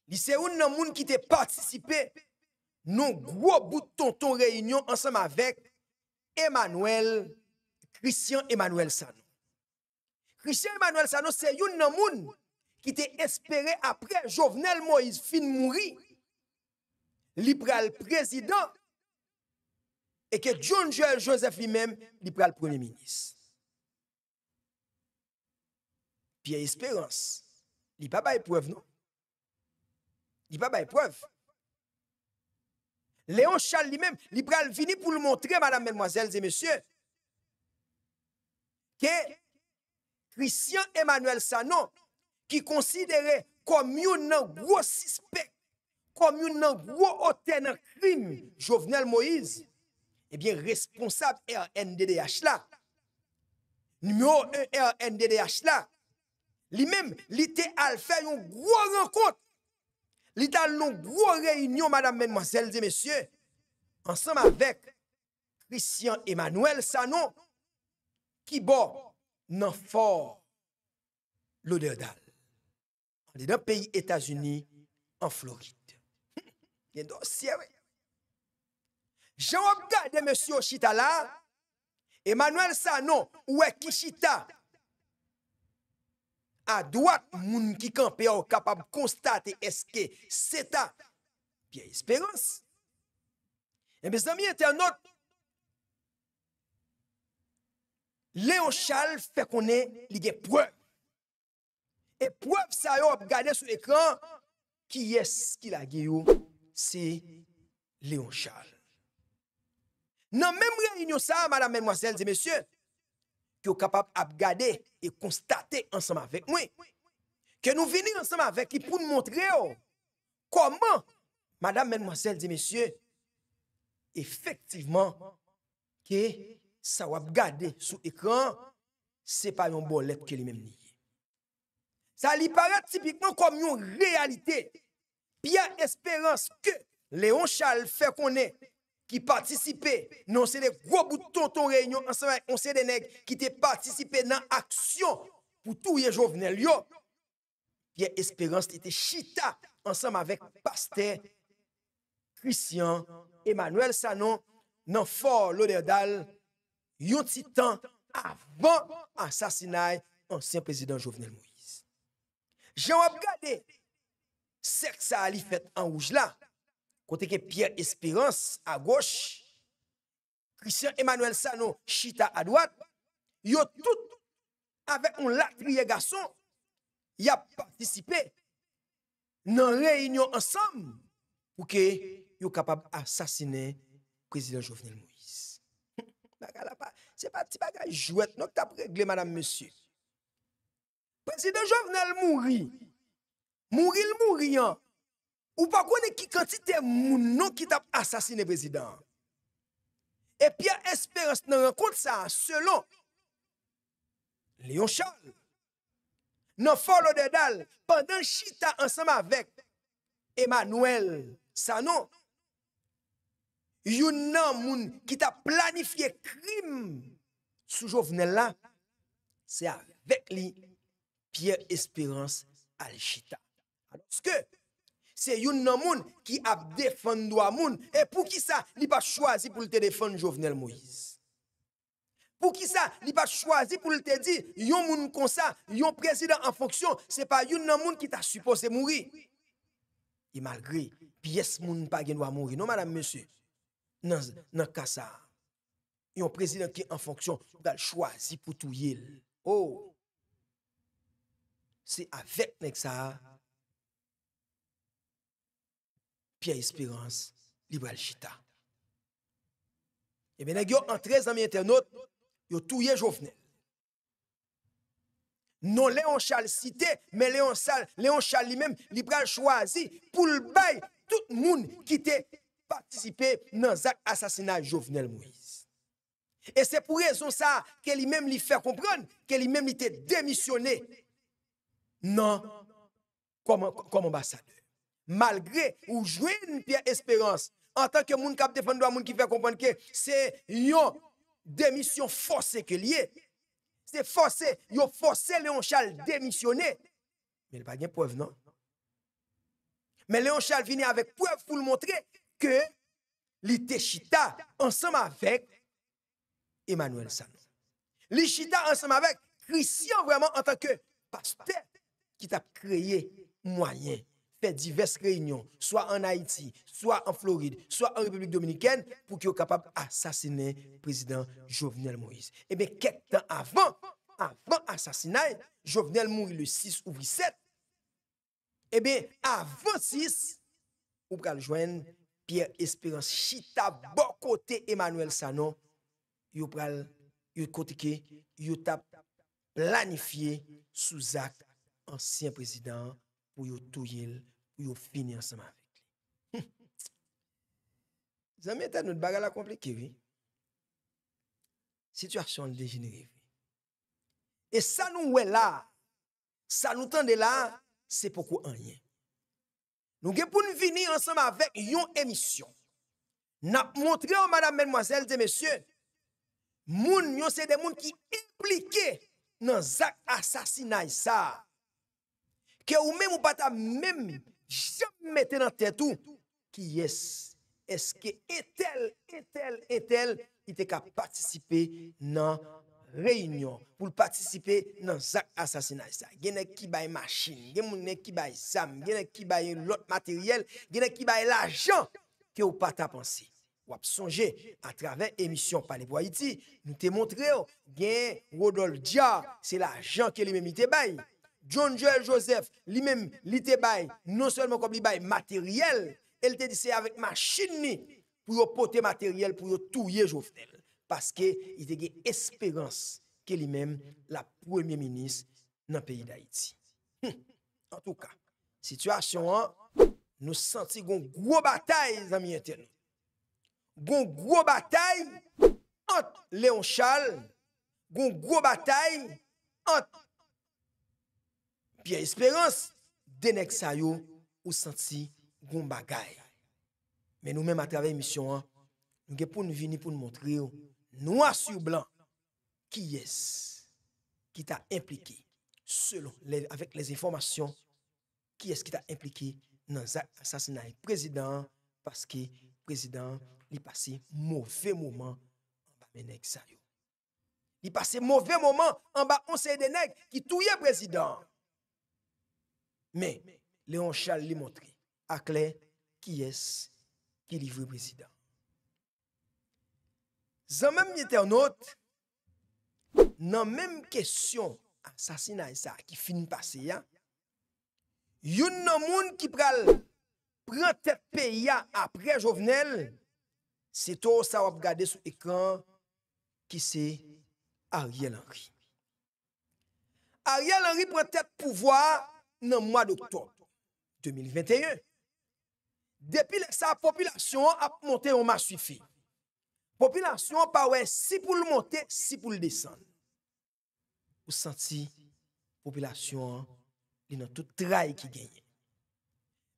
li se yon nan moun ki te patisipe nou gwo bouton ton reynyon ansam avèk Emmanuel, Christian Emmanuel Sanon. Christian Emmanuel Sanon se yon nan moun qui était espéré après Jovenel Moïse fin mourir, libéral président, et que John Joseph lui-même, libéral premier ministre. Pierre Espérance, il n'y a pas d'épreuve, non? Il n'y a pas d'épreuve. Léon Charles lui-même, il pral pour le montrer, madame, mesdemoiselles et messieurs, que Christian Emmanuel Sanon, ki konsidere kom yon nan gwo sispek, kom yon nan gwo otè nan krim, Jovenel Moïse, ebyen eh responsab RNDDH la. Numero 1 RNDDH la. Li mèm, li te al fè yon gwo renkont, li dan yon gwo reynyon, madame menmwazel de mesye, ansem avèk Christian Emmanuel Sanon, ki bor nan for lode yon dal. An de dan peyi Etasuni, an Floride. Gen do sèwe. Jè wap gade mèsyo chita la, Emanouel sa anon, ouè ki chita. A dwak moun ki kanpe yo kapab konstate eske seta. Piè esperans. E mèsyo miye te anot. Lè o chal fè konè li de preu. E pref sa yo ap gade sou ekran ki yes ki la ge yo se Leon Charles. Nan mem reynyo sa, madame menmwazel de mesye, ki yo kapap ap gade e konstate ansam avek mwen. Ke nou vini ansam avek ki pou mwontre yo koman madame menmwazel de mesye efektivman ke sa yo ap gade sou ekran se pa yon bolet ke li menm ni. Sa li para tipikman kom yon realite. Pia esperans ke Leon Charles fè konè ki patisipe non se de vwo bouton ton reynyon ansenman yon se de neg ki te patisipe nan aksyon pou tou yon jovenel yon. Pia esperans te te chita ansenman vek Pasteur, Christian, Emmanuel Sanon, nan for lode dal yon titan avan ansasinay ansen prezident jovenel mouy. Jè wap gade, sèk sa ali fèt an wouj la, kote ke Pierre Espérance a goch, Christian Emmanuel Sano, Chita a doan, yo tout avèk an latriye gason, ya partisipe nan reynyon ansam, pouke yo kapab asasine Prezident Jovenel Moïse. Se pa ti bagay jouet nou ki ta pregle, madame monsie. Prezident Jovenel mouri, mouri l mouri an, ou pa kwenè ki kantite moun nou ki tap asasine prezident. E pi a esperans nan renkont sa an, selon Leon Charles, nan follow de dal pandan chita ansam avek Emmanuel Sanon. You nan moun ki tap planifiye krim sou Jovenel la, se avek li an. Pierre Espérance Alchita. Alors que c'est une moun qui a défendu droit moun et pour qui ça il pas choisi pour te défendre Jovenel Moïse. Pour qui ça il pas choisi pour te dire yon moun comme ça, yon président en fonction, c'est pas une moun qui t'a supposé mourir. Et malgré pièce moun pas gen droit mourir. Non madame monsieur. Dans nan cas Yon président qui est en fonction, il choisi pour tout yel. Oh si avèk nèk sa piè espirans li bral chita. E mè nèk yo antre zanmè internot yo touye jovnel. Non Léon Charles cite, mè Léon Charles li mèm li bral chwazi pou l'bay tout moun ki te patisipe nan zak asasina jovnel mouise. E se pou rezon sa ke li mèm li fè komprèn, ke li mèm li te demisyonè non comme, comme ambassadeur. Malgré ou une Pierre Espérance en tant que moun cap défendre moun qui fait comprendre que c'est une démission forcée que lié. C'est forcé, yo forcé Léon Charles démissionner. Mais il pas de preuve non. Mais Léon Charles vient avec preuve pour le montrer que l'Itechita ensemble avec Emmanuel San, L'Ichita ensemble avec Christian vraiment en tant que pasteur ki tap kreye mwanyen, fe divers reynyon, swa an Haiti, swa an Floride, swa an Republik Dominikèn, pou ki yo kapap asasine prezident Jovenel Moïse. Ebe, eh ket tan avan, avan asasina, Jovenel Mouli le 6 ouvri 7, ebe, avan 6, yo pral jwen Pierre Espérance Chita bo kote Emmanuel Sano, yo pral, yo kote ke, yo tap planifiye sou zak ansyen prezident pou yo tou yil, pou yo fini ansanm avik. Hmm. Zan mwen ten nou bagala komplike vi? Situasyon l dejinere vi. E sa nou we la, sa nou tende la, se pokou anyen. Nou gen pou nou fini ansanm avik yon emisyon. Na mwotre yon madame menmwazel de mesye, moun yon se de moun ki implike nan zak asasina yisa. Kè ou mè mou pata mèm jòm mète nan tèt ou, ki yes, eske etel, etel, etel, ite ka patisipe nan reynyon, pou l'patisipe nan zak asasina isa. Genè ki bay machin, genè mounè ki bay zam, genè ki bay lot materyel, genè ki bay lajan, kè ou pata pansi. Wap sonje, a traven emisyon palebwa iti, nou te montre yo, gen Rodol Dja, se lajan ke li mèm ite bay, John Joel Joseph li men li te bay non selman kon li bay materyel el te diseye avek machin ni pou yo pote materyel pou yo touye jou fdel. Paske il te ge esperans ke li men la premier minis nan peyi d'Haïti. En tout ka, situasyon an nou senti gon gro batay zamiye teni. Gon gro batay ant Leon Charles. Gon gro batay ant piye esperans denek sayo ou santi goun bagay. Men nou men matrave emisyon an, nou gen pou nou vini pou nou montri yo, nou as yu blan, ki yes ki ta implike, selon, avek les informasyon, ki yes ki ta implike nan sasinay prezident, paske prezident li pase mouve mouman an ba menek sayo. Li pase mouve mouman an ba onseye denek ki touye prezident, Men, Leon Charles li montre akle ki yes ki livri prezident. Zan menm ni ternot, nan menm kesyon asasina y sa ki fin pase ya, yon nan moun ki pral prantet pe ya apre jovenel, se to sa wap gade sou ekran ki se Ariel Henry. Ariel Henry prantet pouvoi, nan mwa d'octobre 2021. Depi sa populasyon ap monte ou mwa sufi. Populasyon pawe si pou l'monte, si pou l'desan. Ou santi, populasyon li nan tout trai ki genye.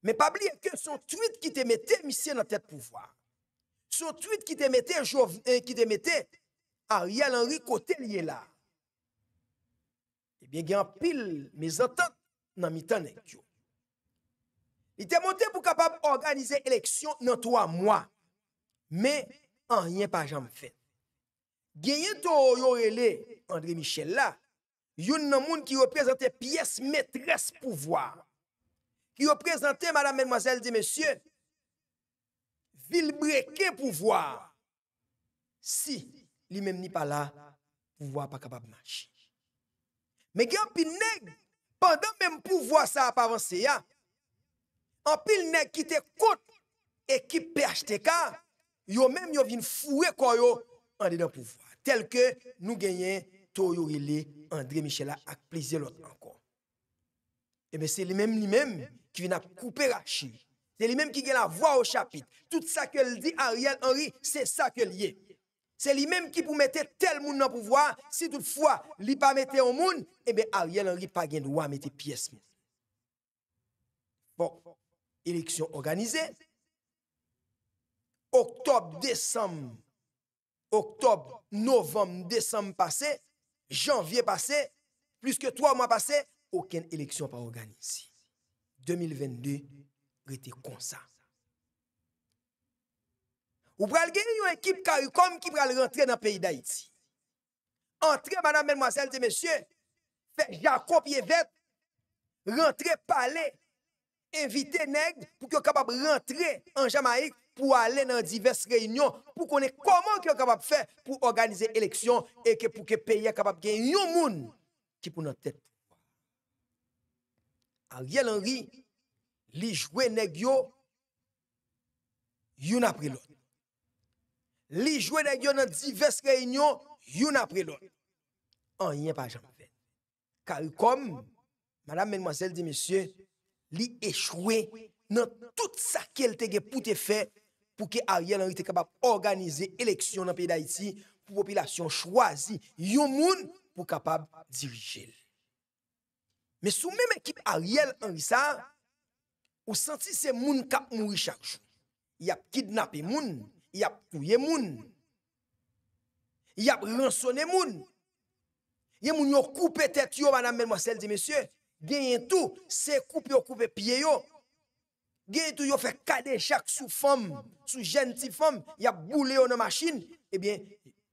Me pabli anke son tweet ki te mette misye nan tet pouvwa. Son tweet ki te mette jovne, euh, ki te mette eh a rial anri kote liye la. Ebyen gen apil, me zantat, Il était monté pour capable organiser élection dans trois mois. Mais en rien pas jamais fait. Gagné to yo relé André Michel là, yon nan moun qui représentait pièce maîtresse pouvoir. Qui représentait madame mademoiselle dit monsieur ville pouvoir. Si lui-même n'est pas là, pouvoir pas capable marcher. Mais il y a pendant même pouvoir ça pas avancé En pile nèg qui te contre équipe PHTK, yo même yo vinn fouer koyo en dedans pouvoir. Tel que nous gagnons Toyo André Michel avec plaisir l'autre encore. Et eh bien c'est lui-même lui-même qui vient couper Rachid. C'est lui-même qui a la voix au chapitre. Tout ça que dit Ariel Henry, c'est ça que lié. C'est lui-même qui pour mettre tel monde dans pouvoir. Si toutefois, il pas mettre un monde, eh bien, Ariel Henry pas gain droit mettre pièce. Bon, élection organisée. Octobre, décembre, octobre, novembre, décembre passé, janvier passé, plus que trois mois passés, aucune élection pas organisée. 2022, était comme ça. Ou pral gen une équipe comme qui pral rentrer dans le pays d'Haïti. Entrez, madame, mademoiselle et messieurs, fait Jacob Yvette, rentrez parlez, invitez nègre pour que capable rentrer en Jamaïque pour aller dans diverses réunions pour connaître comment que capable faire pour organiser l'élection et que pour que pays capable gagner un monde qui pour notre tête. Ariel Henry, li joue nèg yo, yon après l'autre. Li jwe da gyo nan divers reynyon, yon apre lon. An yon pa janpe. Ka yon kom, madame menmwazel di mesye, li echwe nan tout sa kelte ge poute fe pou ke Ariel anri te kapab organize eleksyon nan piye da iti pou popilasyon chwazi. Yon moun pou kapab dirije. Me sou menm ekip Ariel anri sa, ou santi se moun kap mou richakjou. Yap kidnap e moun, y a tué moun. Y a moun. Y moun yo coupe tête yo, madame, mademoiselle, dit monsieur. Gagne tout, c'est coupé yo, pied yo. tout yo fait cadet chaque sous femme, sous jeune petite femme, y a boulé yo machine. Eh bien,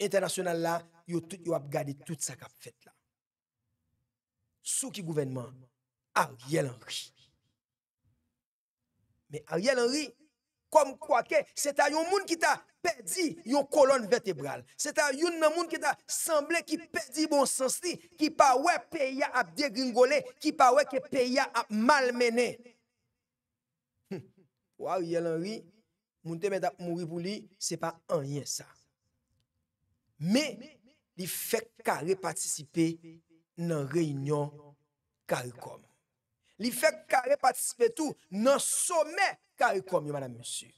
international là, yo tout yo gardé tout ça qu'a fait là. Sous qui gouvernement Ariel Henry. Mais Ariel Henry, comme quoi que c'est un monde qui t'a perdu une colonne vertébrale. C'est un monde qui t'a semblé qui perdu bon sens, qui pas ouais pays à dégringoler, qui pas ouais que pays a malmené. Pour hum. Ariel Henry, moun te met mourir pour lui, c'est pas rien ça. Mais il fait carré participer dans réunion CARICOM. Il fait carré participer tout dans sommet karikom yon madame monsur.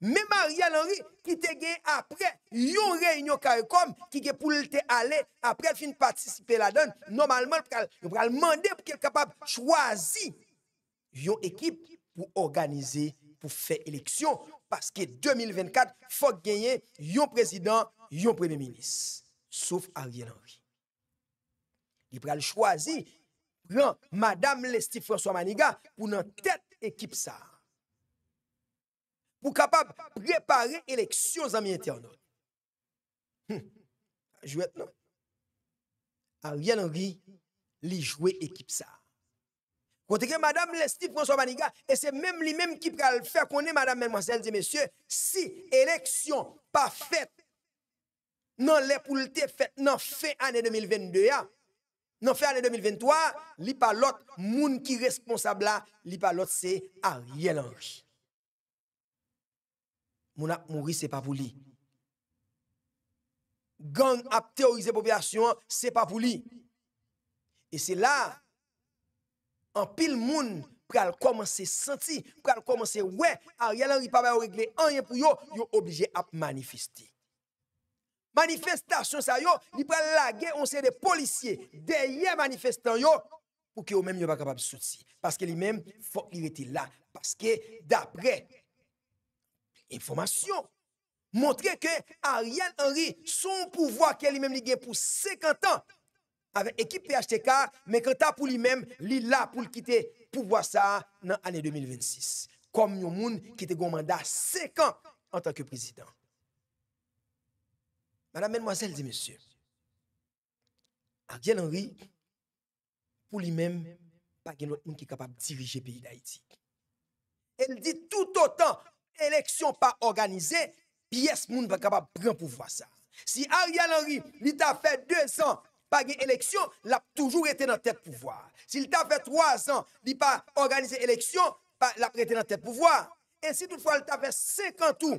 Mèm a Riyal Henry ki te gen apre yon reynyo karikom ki ke pou lte ale apre fin patisipe la don, normalman yon pral mande pou ke kapab chwazi yon ekip pou organize pou fe eleksyon, paske 2024, fok genyen yon prezident, yon premi menis. Souf a Riyal Henry. Yon pral chwazi yon madame Lesti François Maniga pou nan tet équipe ça. Pour capable préparer élections amis internautes. Hum. Jouette non. Ariel Henry, lui jouer équipe ça. Quand madame Lesti François Maniga, et c'est même lui-même qui va le faire qu'on est madame, mademoiselle et messieurs, si élection pas faite, non, les pour faites non, fin année 2022, Nan fè anè 2023, li pa lot moun ki responsab la, li pa lot se a rielan ri. Moun ap moun ri se pa vouli. Gang ap teorize popyasyon se pa vouli. E se la, an pil moun pral komanse senti, pral komanse we, a rielan ri pa bayo regle anye pou yo, yo oblije ap manifesti. Manifestasyon sa yo, li pre la ge onse de polisye, deye manifestan yo pou ki yo menm yo ba kapab soutsi. Paske li menm, fok li veti la. Paske, dapre, informasyon, montre ke Aryan Henry, son pou vwa ke li menm li ge pou sekant an, ave ekip PHTK, me kanta pou li menm, li la pou l kite pou vwa sa nan ane 2026. Kom yon moun kite gomanda sekant an tanke prezident. Madame, mademoiselle, dit monsieur, Ariel Henry, pour lui-même, pas qu'il qui est capable de diriger le pays d'Haïti. Elle dit tout autant, élection pas organisée, pièce monde pas capable de prendre pouvoir ça. Si Ariel Henry, il t'a fait deux ans, pas élections, élection, il a toujours été dans tête pouvoir. S'il t'a fait trois ans, il pas organisé élection, il a été dans tête pouvoir. Et si toutefois, il t'a fait cinq ans tout,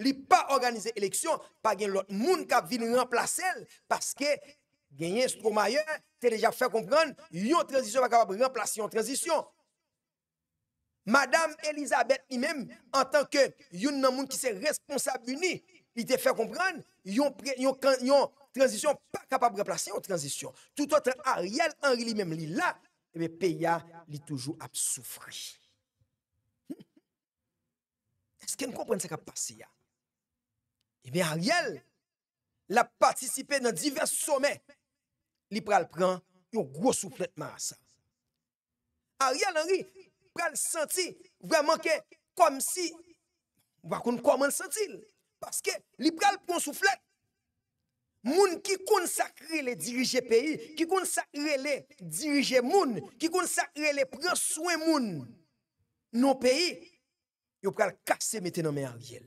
li pas organiser élection, pas gen l'autre moun qui vin remplacer parce que gagner Stromayer t'es déjà fait comprendre, yon transition pas capable remplacer une transition. Madame Elisabeth lui-même en tant que une nan moun qui se responsable uni, il te fait comprendre, yon, yon, transition pas capable remplacer une transition. Tout autre Ariel Henry lui-même li là, le pays a li toujours à souffrir. *laughs* Est-ce qu'on comprend ce qui a passé E eh men a riel, la patisipe nan divers sommet, li pral pran yon gros souflet ma a sa. A riel anri, pral senti vreman ke kom si wakoun koman sentil. Paske, li pral pran souflet, moun ki kon sakre le dirije peyi, ki kon sakre le dirije moun, ki kon sakre le pran souen moun. Non peyi, yo pral kase meten anmen a riel.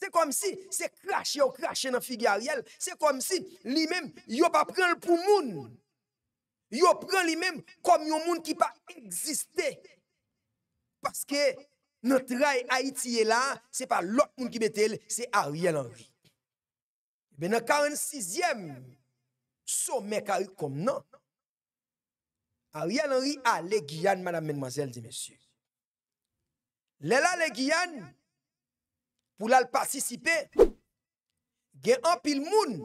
C'est comme si c'est craché ou craché dans Figariel. C'est comme si lui-même, il pas pris le poumon. Il prend lui-même comme un monde qui pas existé. Parce que notre rail Haïti est là, c'est pas l'autre monde qui mette c'est Ariel Henry. Mais dans le 46e sommet comme non, Ariel Henry a les Guyane, madame, mademoiselle et messieurs. là, les Guyane, pou lal pasisipe, gen anpil moun,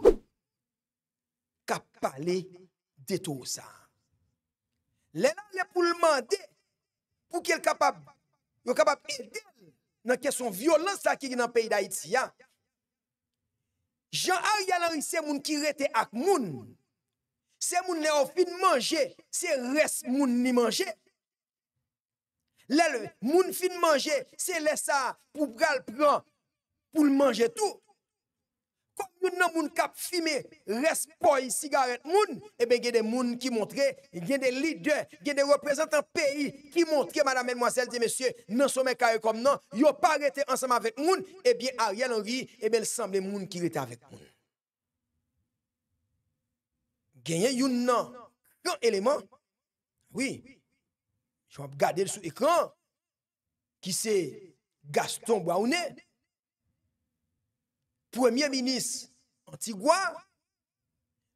kap pale detosa. Lè lè pou lman de, pou ke l kapab, yo kapab ide, nan keson violans la ki gen anpey da iti ya. Jan a yalari se moun ki rete ak moun, se moun le ou fin manje, se res moun ni manje. Lè lè, moun fin manje, se lesa pou pral pran, pour manger tout. Comme nous avons des gens qui fument, respect cigarette, et eh ben, il y a des gens qui montrent, il y a des leaders, il y a des représentants pays qui montrent, madame, mademoiselle, et messieurs, dans sommes sommet comme non, ils n'ont pas arrêté ensemble avec nous, et eh bien Ariel Henry, et eh bien il semble les gens qui étaient avec les gens. Gagner un élément, oui, je vais regarder sous l'écran, qui c'est Gaston Boaounet premier ministre Antigua,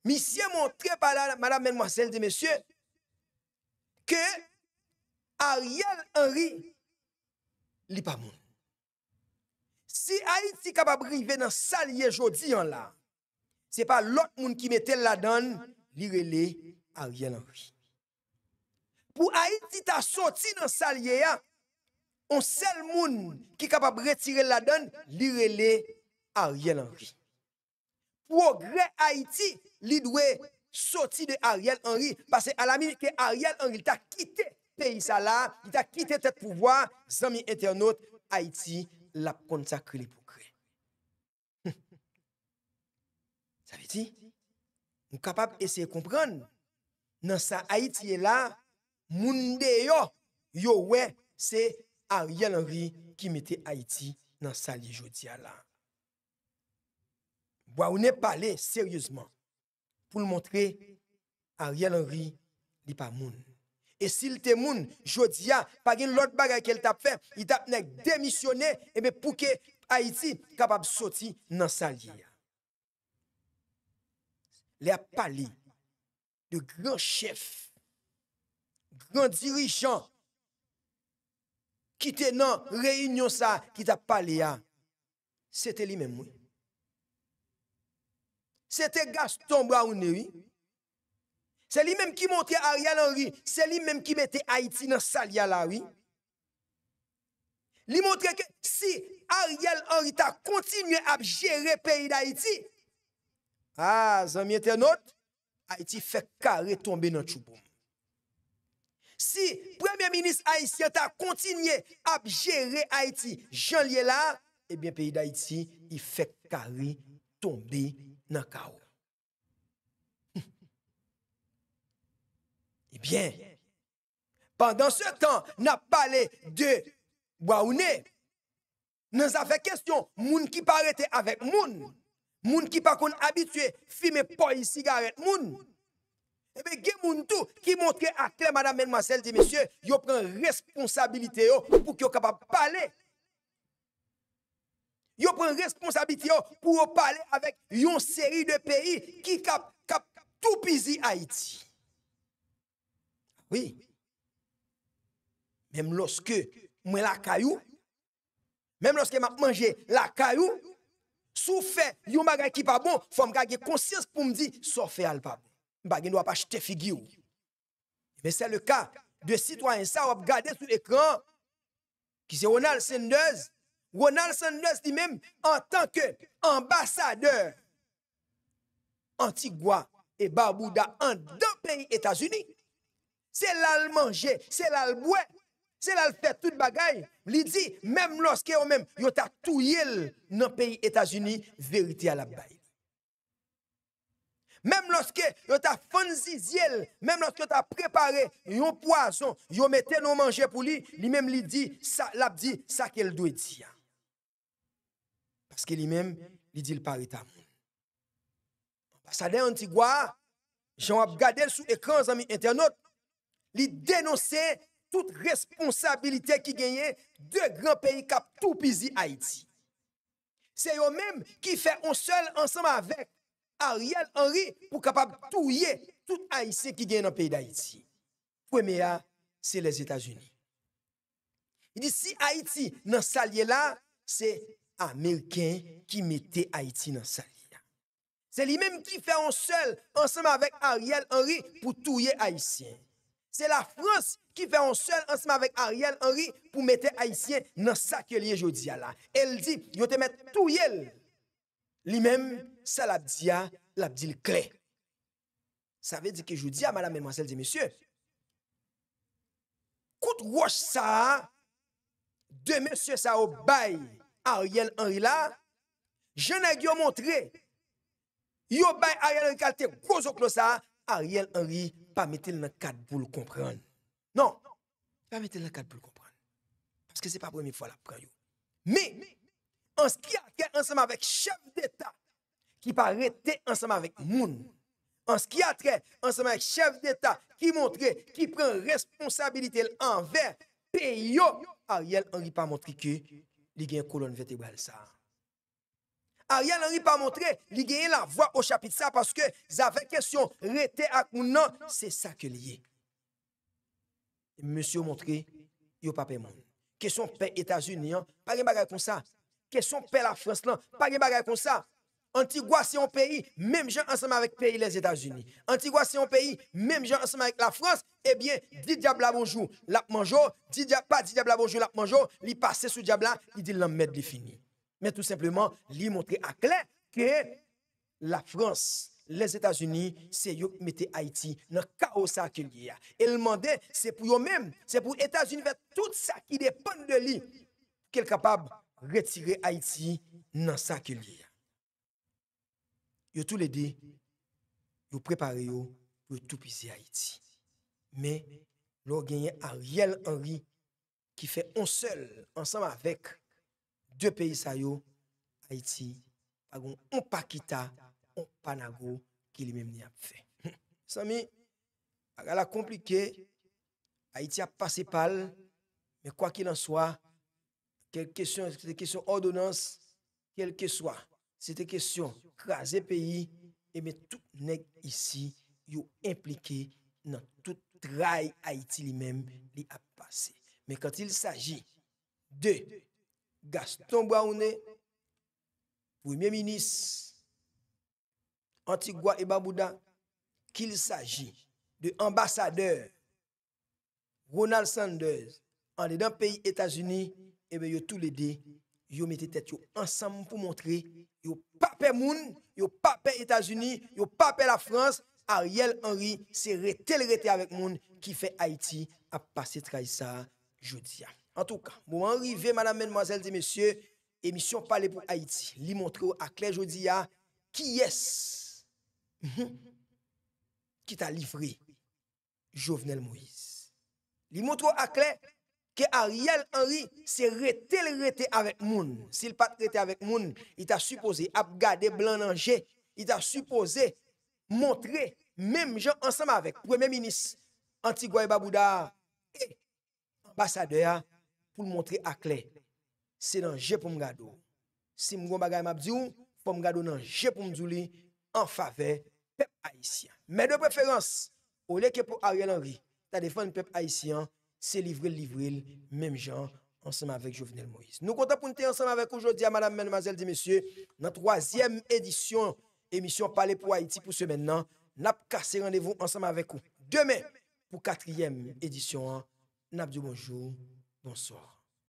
monsieur montré par la, madame, mademoiselle et messieurs, que Ariel Henry n'est pas mon. Si Haïti capable arriver dans salier jodi ce n'est c'est pas l'autre monde qui mettait la donne, l'irélé Ariel Henry. Pour Haïti ta sorti dans salier on hein. seul monde qui capable retirer la donne, l'irélé Ariel Henry. Progrès Haïti, l'idoué sorti de Ariel Henry, parce que à la minute que Ariel Henry t'a quitté pays là, il t'a quitté tête pouvoir, amis internautes, Haïti l'a consacré le progrès. ça veut dire, nous capable d'essayer de comprendre, dans sa Haïti là, moun yo, yo c'est Ariel Henry qui mettait Haïti dans sa jodia là. Wa ou ne pale seryouzman pou l montre a riyal an ri li pa moun. E si l te moun, jodi ya, pagin l ot bagay ke l tap fe, i tap nek demisyone e me pouke Haiti kapab soti nan sa liya. Le ap pale, le gran chef, gran dirijan, ki tenan reynyon sa ki tap pale ya, se te li men moun. se te gaz tomba ou newi. Se li menm ki montre Ariel Henry, se li menm ki mette Haiti nan salya lawi. Li montre ke si Ariel Henry ta kontinye ap jere peyi da Haiti, a ah, zanmye te not, Haiti fe kare tombe nan choubon. Si premier ministre Haitien ta kontinye ap jere Haiti, jan liye la, ebyen eh peyi da Haiti, i fe kare tombe nan choubon. dans *laughs* eh bien, pendant ce temps, n'a parlé de Waouné. Nous avons fait question, moun qui pas arrêté avec moun, moun qui pas qu'on habitué fumer pas cigarette moun. Et eh bien, il y a qui montre à clair, madame, mademoiselle, dit monsieur, yo prend responsabilité pour qu'ils soient capables de parler Yo prend responsabilité pour parler avec une série de pays qui cap, cap tout pisi Haïti. Oui. Même lorsque moi la caillou, même lorsque m'a mangé la caillou, sou fait yon bagay qui pas bon, faut me garder conscience pour me dire ça fait al pas bon. ne doit pas acheter figure. Mais c'est le cas de citoyens ça on regarder sur l'écran qui c'est Ronald Sanders Ronald Sanders di men en tanke ambasadeur Antigua e Barbuda an dan peyi Etasuni, se lal manje, se lal bwe, se lal fet tout bagay, li di men loske yo men yo ta touyel nan peyi Etasuni, verite alab daye. Men loske yo ta fonzi ziel, men loske yo ta prepare yon poason, yo meten yon manje pou li, li men li di, lab di, sa ke l doy di ya. Aske li men, li dil parita. Basade Antigwa, Jean Abgadel sou ekran zami internet, li denonse tout responsabilite ki genye de gran peyi kap tou pizi Haiti. Se yo men ki fe onsel ansama vek Ariel Henry pou kapab touye tout Haitien ki genye nan peyi d'Haïti. Promea, se les Etats-Unis. Li si Haiti nan salye la, se Paris. Amerken ki mette Haiti nan sa liya. Se li mem ki fe ansel ansema vek Ariel Henry pou touye Haitien. Se la Frans ki fe ansel ansema vek Ariel Henry pou mette Haitien nan sa ke liye jodi ala. El di, yon te met touye li mem sa labdia labdil kre. Sa ve di ki jodi a, madame menwansel di mesye. Kout wos sa de mesye sa obay Ariel Henry là, je n'ai pas montré. Yo bay Ariel Henry kalte gros ça, Ariel Henry pas mettre le cadre pour le comprendre. Non, pas mettre le cadre pour le comprendre. Parce que c'est pas la première fois la prend Mais en ce qui a fait ensemble avec chef d'État qui pas arrêté ensemble avec moun en ce qui a trait ensemble avec chef d'État qui montre, qui prend responsabilité envers pays, Ariel Henry pas montré que il y a une colonne vertébrale ça. Ariel Henry pas montré, il y a la voix au chapitre ça parce que avait question rete à non, c'est ça que lié. Monsieur montré, il pas moun. monde. Question paix États-Unis, hein. pas de bagarre comme ça. Question paix la France là, pas de bagarre comme ça. Antigua c'est un pays, même gens ensemble avec pays les États-Unis. Antigua c'est un pays, même gens ensemble avec la France, eh bien, dit diable bonjour, l'a mangé, dit diable pas dit diable bonjour, l'a mangé, il passe sous diable il dit l'en de fini. Mais tout simplement, il montre à clair que la France les États-Unis, c'est eux qui Haïti dans le chaos qu'il y a. Et le mandat, c'est pour eux-mêmes, c'est pour les États-Unis tout ça qui dépend de lui, qu'il est capable de retirer Haïti dans ça qu'il y a. tout tous les dit, vous préparez pour tout pisé Haïti. me lor genye a riel anri ki fe on sel ansanm avèk dè peyi sa yo Haiti agon on pa kita on pa nago ki li mèm ni ap fe sami agala komplike Haiti ap pase pal me kwa ki lan soa kel kesyon, se te kesyon ordonans kel kesyo se te kesyon krasè peyi e me tout nek isi yo implike nan tout trahi Haïti lui-même, il a passé. Mais quand il s'agit de Gaston Braune, Premier ministre, Antigua et Babouda, qu'il s'agit de ambassadeur Ronald Sanders en dedans pays États-Unis, et eh bien, tous les deux, ils mettez tête ensemble pour montrer, yo pas moun, ils pas États-Unis, yo pas la France, Ariel Henry se rete le rete avek moun ki fe Haiti ap pase traisa jodia. En tou ka, moun bon, anrive, madame menmoazel de mesye, emisyon pale pou Haiti, li montrou akle jodia ki yes ki mhm. ta livri Jovenel Moïse. Li montrou akle ke Ariel Henry se rete le rete avek moun. Si l pat rete avek moun, i ta supose ap gade blan anje, i ta supose montrer, même gens ensemble avec Premier ministre Antigua et Babouda et ambassadeur pour le montrer à clair. C'est dans jeu pour m'gado. Si m'gon bagay m'a dit, pour m'gado dans jeu pour m'douli en faveur peuple haïtien. Mais de préférence, au lieu que pour Ariel Henry, ta défendre peuple haïtien, c'est livrer livrer même gens ensemble avec Jovenel Moïse. Nous comptons pour nous ensemble avec aujourd'hui, madame, mademoiselle et messieurs, la troisième édition émission Parler pour Haïti pour ce maintenant. N'a pas rendez-vous ensemble avec vous. Demain, pour quatrième édition, hein. n'a bonjour, bonsoir.